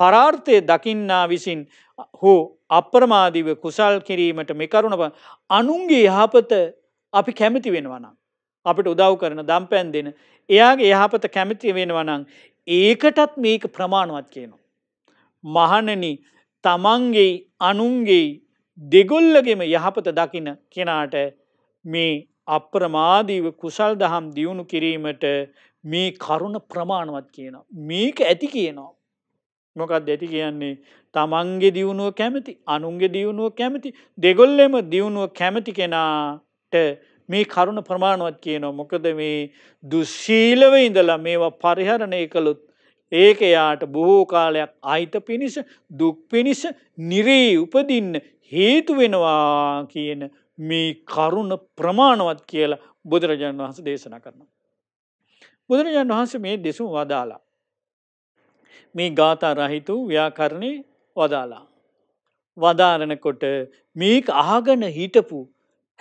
පරාර්ථය දකින්නා විසින් හෝ අප්‍රමාදිව කුසල් කිරීමට මෙකරුණව අනුන්ගේ යහපත අපි කැමති වෙනවනම්. අපිට උදව් කරන දම් පැන් දෙෙන. එයාගේ යහපත කැමති වෙනවනං. ඒකටත් මේක ප්‍රමාණවත් කියනවා. මහණන තමන්ගේ අනුන්ගේ දෙගොල්ලගෙම යහපත දකින කෙනාට මේ අප්‍රමාදීව කුසල් දහම් දියුණු කිරීමට මේ කරුණ ප්‍රමාණවත් කියන. මේක ඇති කියනවා. මොකත් ඇති කියන්නේ තමන්ගේ දියුණුව කැමති අනුන්ගේ දියුණුව කැමති දෙගොල්ලෙම දියුණුව කැමති කෙනාට මේ කරුණ ප්‍රමාණවත් කියනවා මොකද මේ දුශීලව ඉඳලා මේවා පරිහරණය කළොත් ඒක එයාට බොහෝ කාලයක් අයිත පිණිස දුක් පිණිස නිරේ උපදින්න හේතු වෙනවා කියන මේ කරුණ ප්‍රමාණවත් කියලා බුදුරජාණන් වහස දේශනා කරනවා. බුදුරජාණන් වහන්සේ මේ දෙසුම් වදාලා. මේ ගාථා රහිතු ව්‍යාකරණය වදාලා. වදාරනකොට මේක අහගන හිටපු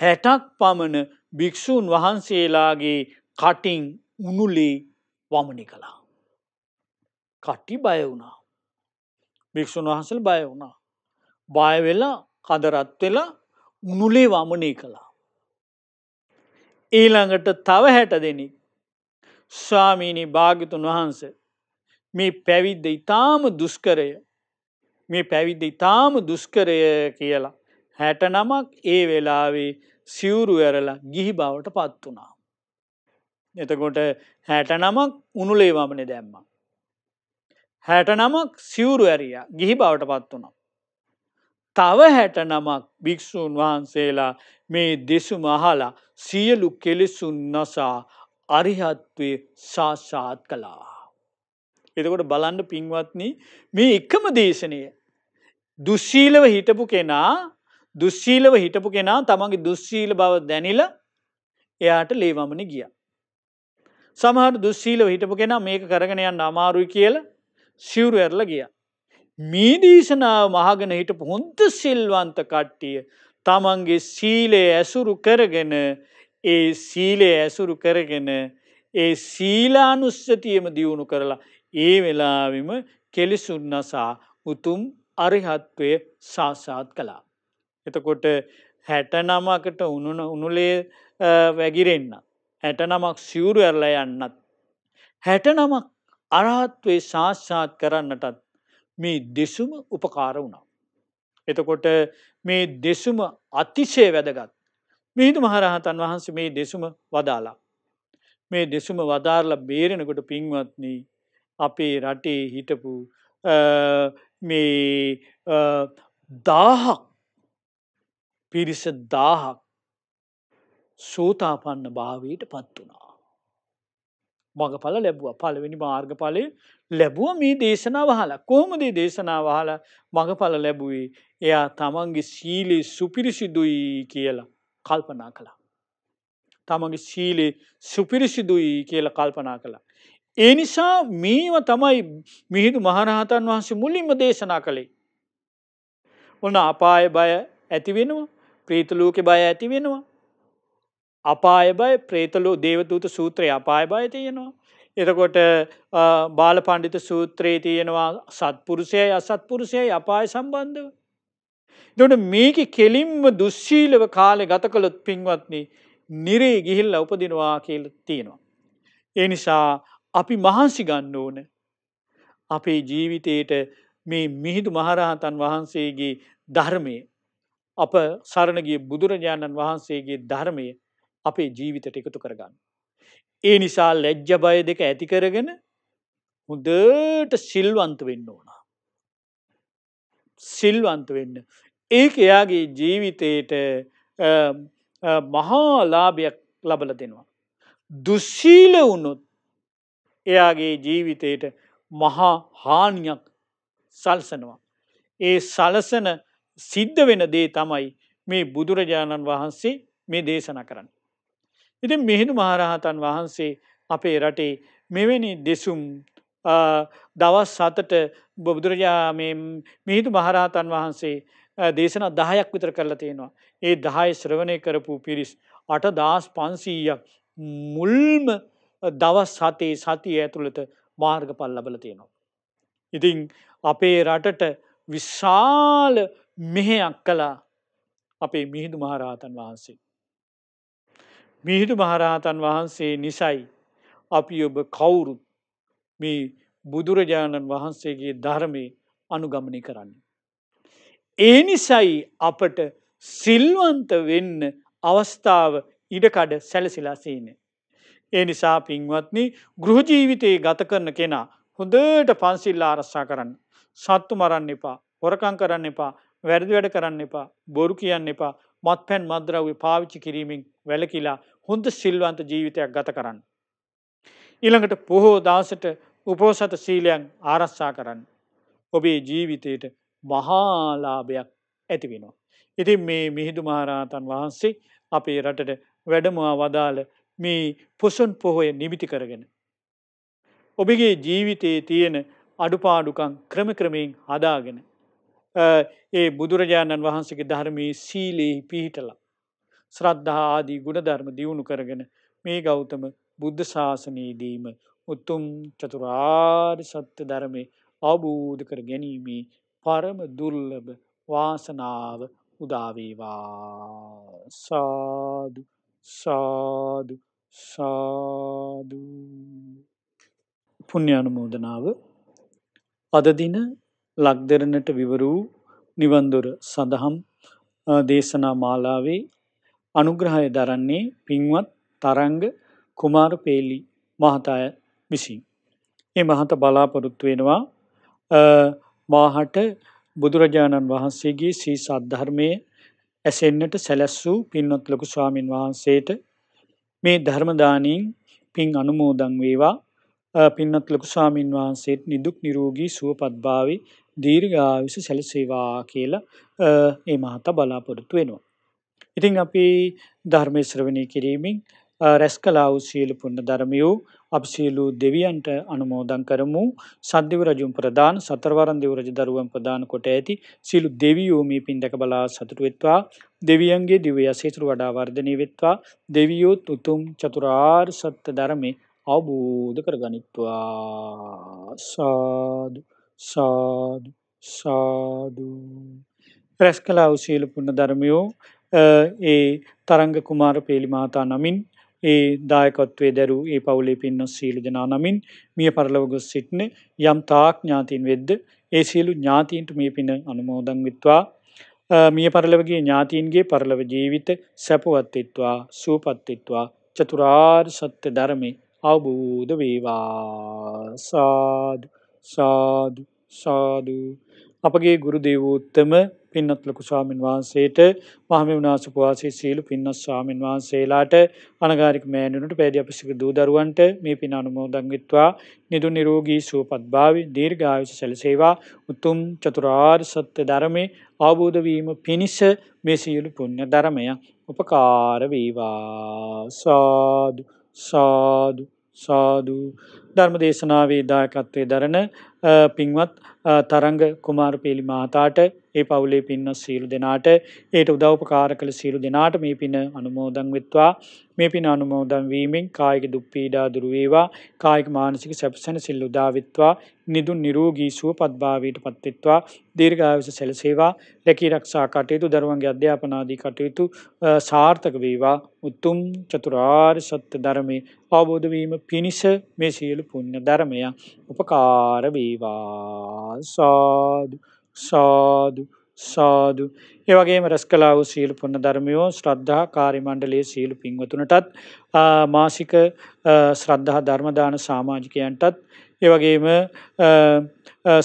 හැටක් පමණ භික්‍ෂූන් වහන්සේලාගේ කටින් උනුලේ වමනි කළා. කට්ටි බය වුණා. භික්‍ෂූන් වහන්සල් බය වුණා. බයවෙලා කදරත්වෙලා උනුලේ වමනය කළා. ඊළඟට තව හැට දෙනෙක් ස්වාමීණී භාගිතුන් වහන්ස මේ පැවිද්ද ඉතාම දුස්කරය මේ පැවිද්ද ඉතාම දුස්කරය කියලා හැට නමක් ඒ වෙලාවේ සිවුරු ඇරලා ගිහි බවට පත් වුණා. එතකොට හැට නමක් උනුලේ වමන දැම්ම. හැට නමක් සිවුරු ඇරිය ගිහි බවට පත් වුණා. තව හැට නමක් භික්‍ෂූන් වහන්සේලා මේ දෙසු මහලා සියලු කෙලෙසුන් නසා අරිහත්වය ශාසාත් කලා. එතකොට බලන්න පින්වත්න මේ එකම දේශනය දුස්සීලව හිටපු කෙනා දුස්සීලව හිටපු කෙනා තමන්ගේ දුස්සීල බව දැනිල එයාට ලේවමන ගිය. සමහට දුස්සීලව හිටපු කෙනා මේක කරගෙනයන් අමාරුයි කියල සිවරු ඇරල ගිය. මීදීශනාව මහගෙන හිටපු හොන්ත සිල්වන්ත කට්ටිය තමන්ගේ සීලය ඇසුරු කරගෙන ඒ සීලය ඇසුරු කරගෙන ඒ සීලානුස්සතියම දියුණු කරලා ඒ වෙලාවිම කෙලිසුන්නසා උතුම් අරිහත්වය සාසාත් කලා. එතකොට හැට නමකට උනුන උනුලේ වැගිරෙන්න්න. හැට නමක් සිවුරු ඇරල යන්නත්. හැට නමක් අරහත්වේ ශාස්්‍යාත් කරන්නටත් මේ දෙසුම උපකාර වුණා. එතකොට මේ දෙසුම අතිශය වැදගත්. මිහිදු මහරහතන් වහන්සේ මේ දෙසුම වදාලා. මේ දෙසුම වදාරල බේරෙනකොට පින්වත්නී අපේ රටේ හිටපු මේ දාහක් පිරිස දාහක් සෝතාපන්න භාවයට පත් වනා. මඟ පල ලැබුව පලවෙනි මාර්ගඵලය ලැබුව මේ දේශනාව හලා කොහොමදේ දේශනාව හලා මඟ පල ලැබුවේ එයා තමන්ගේ සීලේ සුපිරිසිදුයි කියලා. කල්පනා කළා. තමගේ ශීලේ සුපිරිසිදුයි කියල කල්පනා කළා. ඒ නිසා මේව තමයි මිහිදු මහරහතන් වහන්සේ මුලින්ම දේශනා කළේ. ඔන්න අපාය බය ඇති වෙනවා ප්‍රීතලෝක බය ඇති වෙනවා. අපාය බය ප්‍රේතලෝ දේවදූත සූත්‍රය අපාය බය තියෙනවා. එතකොට බාල පණ්ඩිත සූත්‍රයේ තියෙනවා සත්පුරුෂයයි අසත්පුරුෂයයි අපාය සම්බන්ධව. දොට මේක කෙලින්ම දුස්සීලව කාලෙ ගත කළොත් පින්වත්න්නේ නිරේ ගිහිල්ල උපදිනවා කියල තියෙනවා. ඒ නිසා අපි මහන්සි ගන්න ඕන අපේ ජීවිතයට මේ මිහිදු මහරහතන් වහන්සේගේ ධර්මය අප සරණගේ බුදුරජාණන් වහන්සේගේ ධර්මය අපේ ජීවිතට එකතු කරගන්න. ඒ නිසා ලැජ්ජ බය දෙක ඇති කරගෙන හොදට සිල්වන්ත වෙන්න ඕන. සිල්වන්ත වෙන්න. ඒක එයාගේ ජීවිතයට මහාලාභයක් ලබල දෙනවා. දුස්සීල වුණොත් එයාගේ ජීවිතයට මහා හානියක් සල්සනවා. ඒ සලසන සිද්ධ වෙන දේ තමයි මේ බුදුරජාණන් වහන්සේ මේ දේශන කරන්න. ඉති මෙහිදු මහරහතන් වහන්සේ අපේ රටේ මෙවැනි දෙසුම් දවස් සතට බුදුරජා මිහිදු මහරහතන් වහන්සේ දේශන දහයක් විතර කරලා තියෙනවා. ඒ දහය ශ්‍රවණය කරපු පිරිස් අට දස් පන්සීයක් මුල්ම දවස් සතේ සතිය ඇතුළට මාර්ග පල් ලබල තියෙනවා. ඉතිං අපේ රටට විශාල මෙහෙයක් කලා අපේ මිහිදු මහරහතන් වහන්සේ. මිහිදු මහරහතන් වහන්සේ නිසයි අපි ඔබ කවුරුත් මේ බුදුරජාණන් වහන්සේගේ ධර්මය අනුගමනි කරන්නේ. ඒ නිසයි අපට සිල්වන්ත වෙන්න අවස්ථාව ඉඩකඩ සැලසිලාසීන. ඒ නිසා පින්වත්නි ගෘහජීවිතයේ ගත කරන කෙනා හොඳට පන්සිල්ල ආරස්සා කරන්න. සත්තු මරන්න එපා හොරකං කරන්න එපා වැරදි වැඩ කරන්න එපා බොරු කියන්න එපා මත් පැන් මද්‍රව්‍ය පාවිච්චි කිරීමෙන් වැලකිලා හොඳ සිල්වන්ත ජීවිතයක් ගත කරන්න. ඊළඟට පොහෝ දවසට උපෝසත සීලයන් ආරස්සා කරන්න. ඔබේ ජීවිතයට මහාලාභයක් ඇතිවෙනවා. ඉතින් මේ මිහිදු මහරහතන් වහන්සේ අපේ රටට වැඩමවා වදාළ මේ පොසුන් පොහොය නිමිති කරගෙන. ඔබගේ ජීවිතයේ තියෙන අඩුපාඩුකං ක්‍රම ක්‍රමයෙන් හදාගෙන. ඒ බුදුරජාණන් වහන්සේගේ ධර්මයේ සීලෙහි පිහිටලා. ශ්‍රද්ධහා ආදී ගුණධර්ම දියුණු කරගෙන මේ ගෞතම බුද්ධ ශාසනයේදීම උත්තුම් චතුරාර් සත්‍ය ධර්මය අවබෝධ කර ගැනීමේ පරම දුර්ලභ වාසනාව උදාවේවා සාදු සාදු සාදු පුුණ්‍යානුමෝදනාව අදදින ලක්දරණට විවරූ නිවන්දුර සඳහම් දේශනා මාලාවේ අනුග්‍රහය දරන්නේ පින්වත් තරංග කුමාර පේලි මහතාය විසින්. ඒ මහත බලාපොරොත්තු වෙනවා මාහට බුදුරජාණන් වහන්සේගේ සී සද්ධර්මය ඇසෙන්න්නට සැලැස් වූ පින්වත් ලොකු ස්වාමින් වහන්සේට මේ ධර්මදානීන් පින් අනුමෝදන් වේවා පින්නත් ලොකු ස්වාමින් වහන්සේට නිදුක් නිරෝගී සුවපත්භාවි දීර්ඝායුෂ සැලසේවා කියලා ඒ මහතා බලාපොරොත්තු වෙනවා. ඉතින් අපි ධර්මය ශ්‍රවණය කිරීමෙන් රැස් කලා වූ සියලු පුණ්‍ය ධර්මියෝ අප සියලු දෙවියන්ට අනුමෝදන් කරමු සද්ධව රජුම් ප්‍රධාන සතරවරන් දෙවරජ දරුවන් ප්‍රධාන කොට ඇති සියලු දෙවියෝමී පින්දක බලා සතුට වෙත්වා දෙවියන්ගේ දිවය සේතුරු වඩා වර්ධනය වෙත්වා දෙවියෝත් උතුම් චතුරාර් සත්‍ය ධරමේ අවබෝධ කර ගනිත්වා සාදු සාදු සාදු ප්‍රැස් කලා උසීල පුුණ ධර්මියෝ ඒ තරංග කුමාර පේලිමාතා නමින් ඒ දායකත්වයේ දැරූ ඒ පවුලේ පින්වත් සීලු දෙනා නමින් මිය පරලොව ගොස් සිටින යම් තාක් ඥාතීන් වෙද්ද ඒ සියලු ඥාතීන්ට මේ පින අනුමෝදන් විත්වා මිය පරලොවගේ ඥාතීන්ගේ පරලොව ජීවිත සැපවත්ත්වා සූපත්ත්වා චතුරාර්ය සත්‍ය ධර්මයේ අවබෝධ වේවා සාදු සාදු සාදු අපගේ ගුරු දේවෝත්තම පින්නත් ලොකු ස්වාමින් වහන්සේට මහමෙවුනාස පුවාසී සීළු පින්නස් ස්වාමින් වහන්සේලාට අනගාരിക මෑණිනුට පෑදී අප සික දූ දරුවන්ට මේ පින අනුමෝදන් විත්වා නිදුක් නිරෝගී සුවපත් භාවි දීර්ඝායුෂ සැලසේවා උතුම් චතුරාර්ය සත්‍ය ධර්මයේ අවබෝධ වීම පිණිස මේ සීළු පුණ්‍ය ධර්මය උපකාර වේවා සාදු සාදු සාදු ධර්ම දේශනාවේ දායකත්වයේ දරන පින්වත් තරංග කුමාරපේලි මහතාට ඒ පවුලේ පින්න සීලු දෙනාට ඒයට උදව්පකාර කළ සීලු දෙනාට මේ පින අනුමෝදං වෙත්වා මේ පින අනුමෝදන් වීමෙන් කායික දුප්පීඩා දුරුවේවා කායික මානසික සැපසැන සිල්ලු දාවිත්වා නිදුන් නිරෝගී සුව පත්භාවයට පත්තිත්වා දීර්ඝාවිස සැලසේවා රැකී රක්ෂා කටයුතු දරුවන්ගේ අධ්‍යාපනාදී කටයුතු සාර්ථක වේවා උතුම් චතුරාර් සත්‍ය ධර්මය අවබෝධවීම පිණිස මේ සියලු පුුණ්‍ය ධර්මය උපකාරවීවා සාදු. සාදු සාදු ඒවගේ රැස්කලාව සීල පුන්න ධර්මයෝ ශ්‍රද්ධා කාරිමණ්ඩලයේ සීලු පින්වතුනටත් මාසික ශ්‍රද්ධහ ධර්මදාන සාමාජිකයන්ටත් ඒවගේම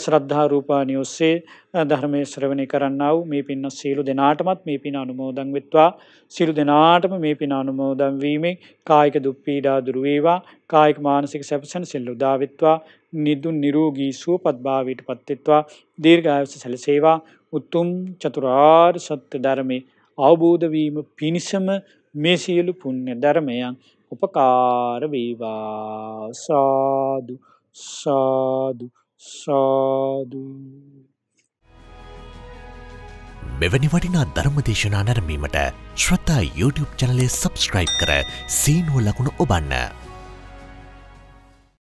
ශ්‍රද්ධාරූපානි ඔස්සේ ධර්මය ශ්‍රවණය කරන්නාව මේ පින්න සීලු දෙනාටමත් මේ පින අනුමෝදං වෙත්වා සිරු දෙනාටම මේ පින අනුමෝදන් වීමෙන් කායික දුප්පීඩා දුරුවේවා කායික මානසික සැපසන් සිල්ලු දාවිත්වා නිදුන් නිරෝගී සුවපත්භාවයට පත්තිත්වා දීර්ඝායස සැලසේවා උත්තුම් චතුරාර් සත්‍ය ධර්මය අවබෝධවීම පිණිසම මේ සියලු පුුණ්‍ය ධර්මයන් උපකාරවේවා සාදුු සාදු සාදු මෙවැනි වටිනා ධර්ම දේශනා නැරමීමට ශ්‍රතා YouTube චනලේ සබස්ක්‍රයිබ් කර සීනුව ලකුණු ඔබන්න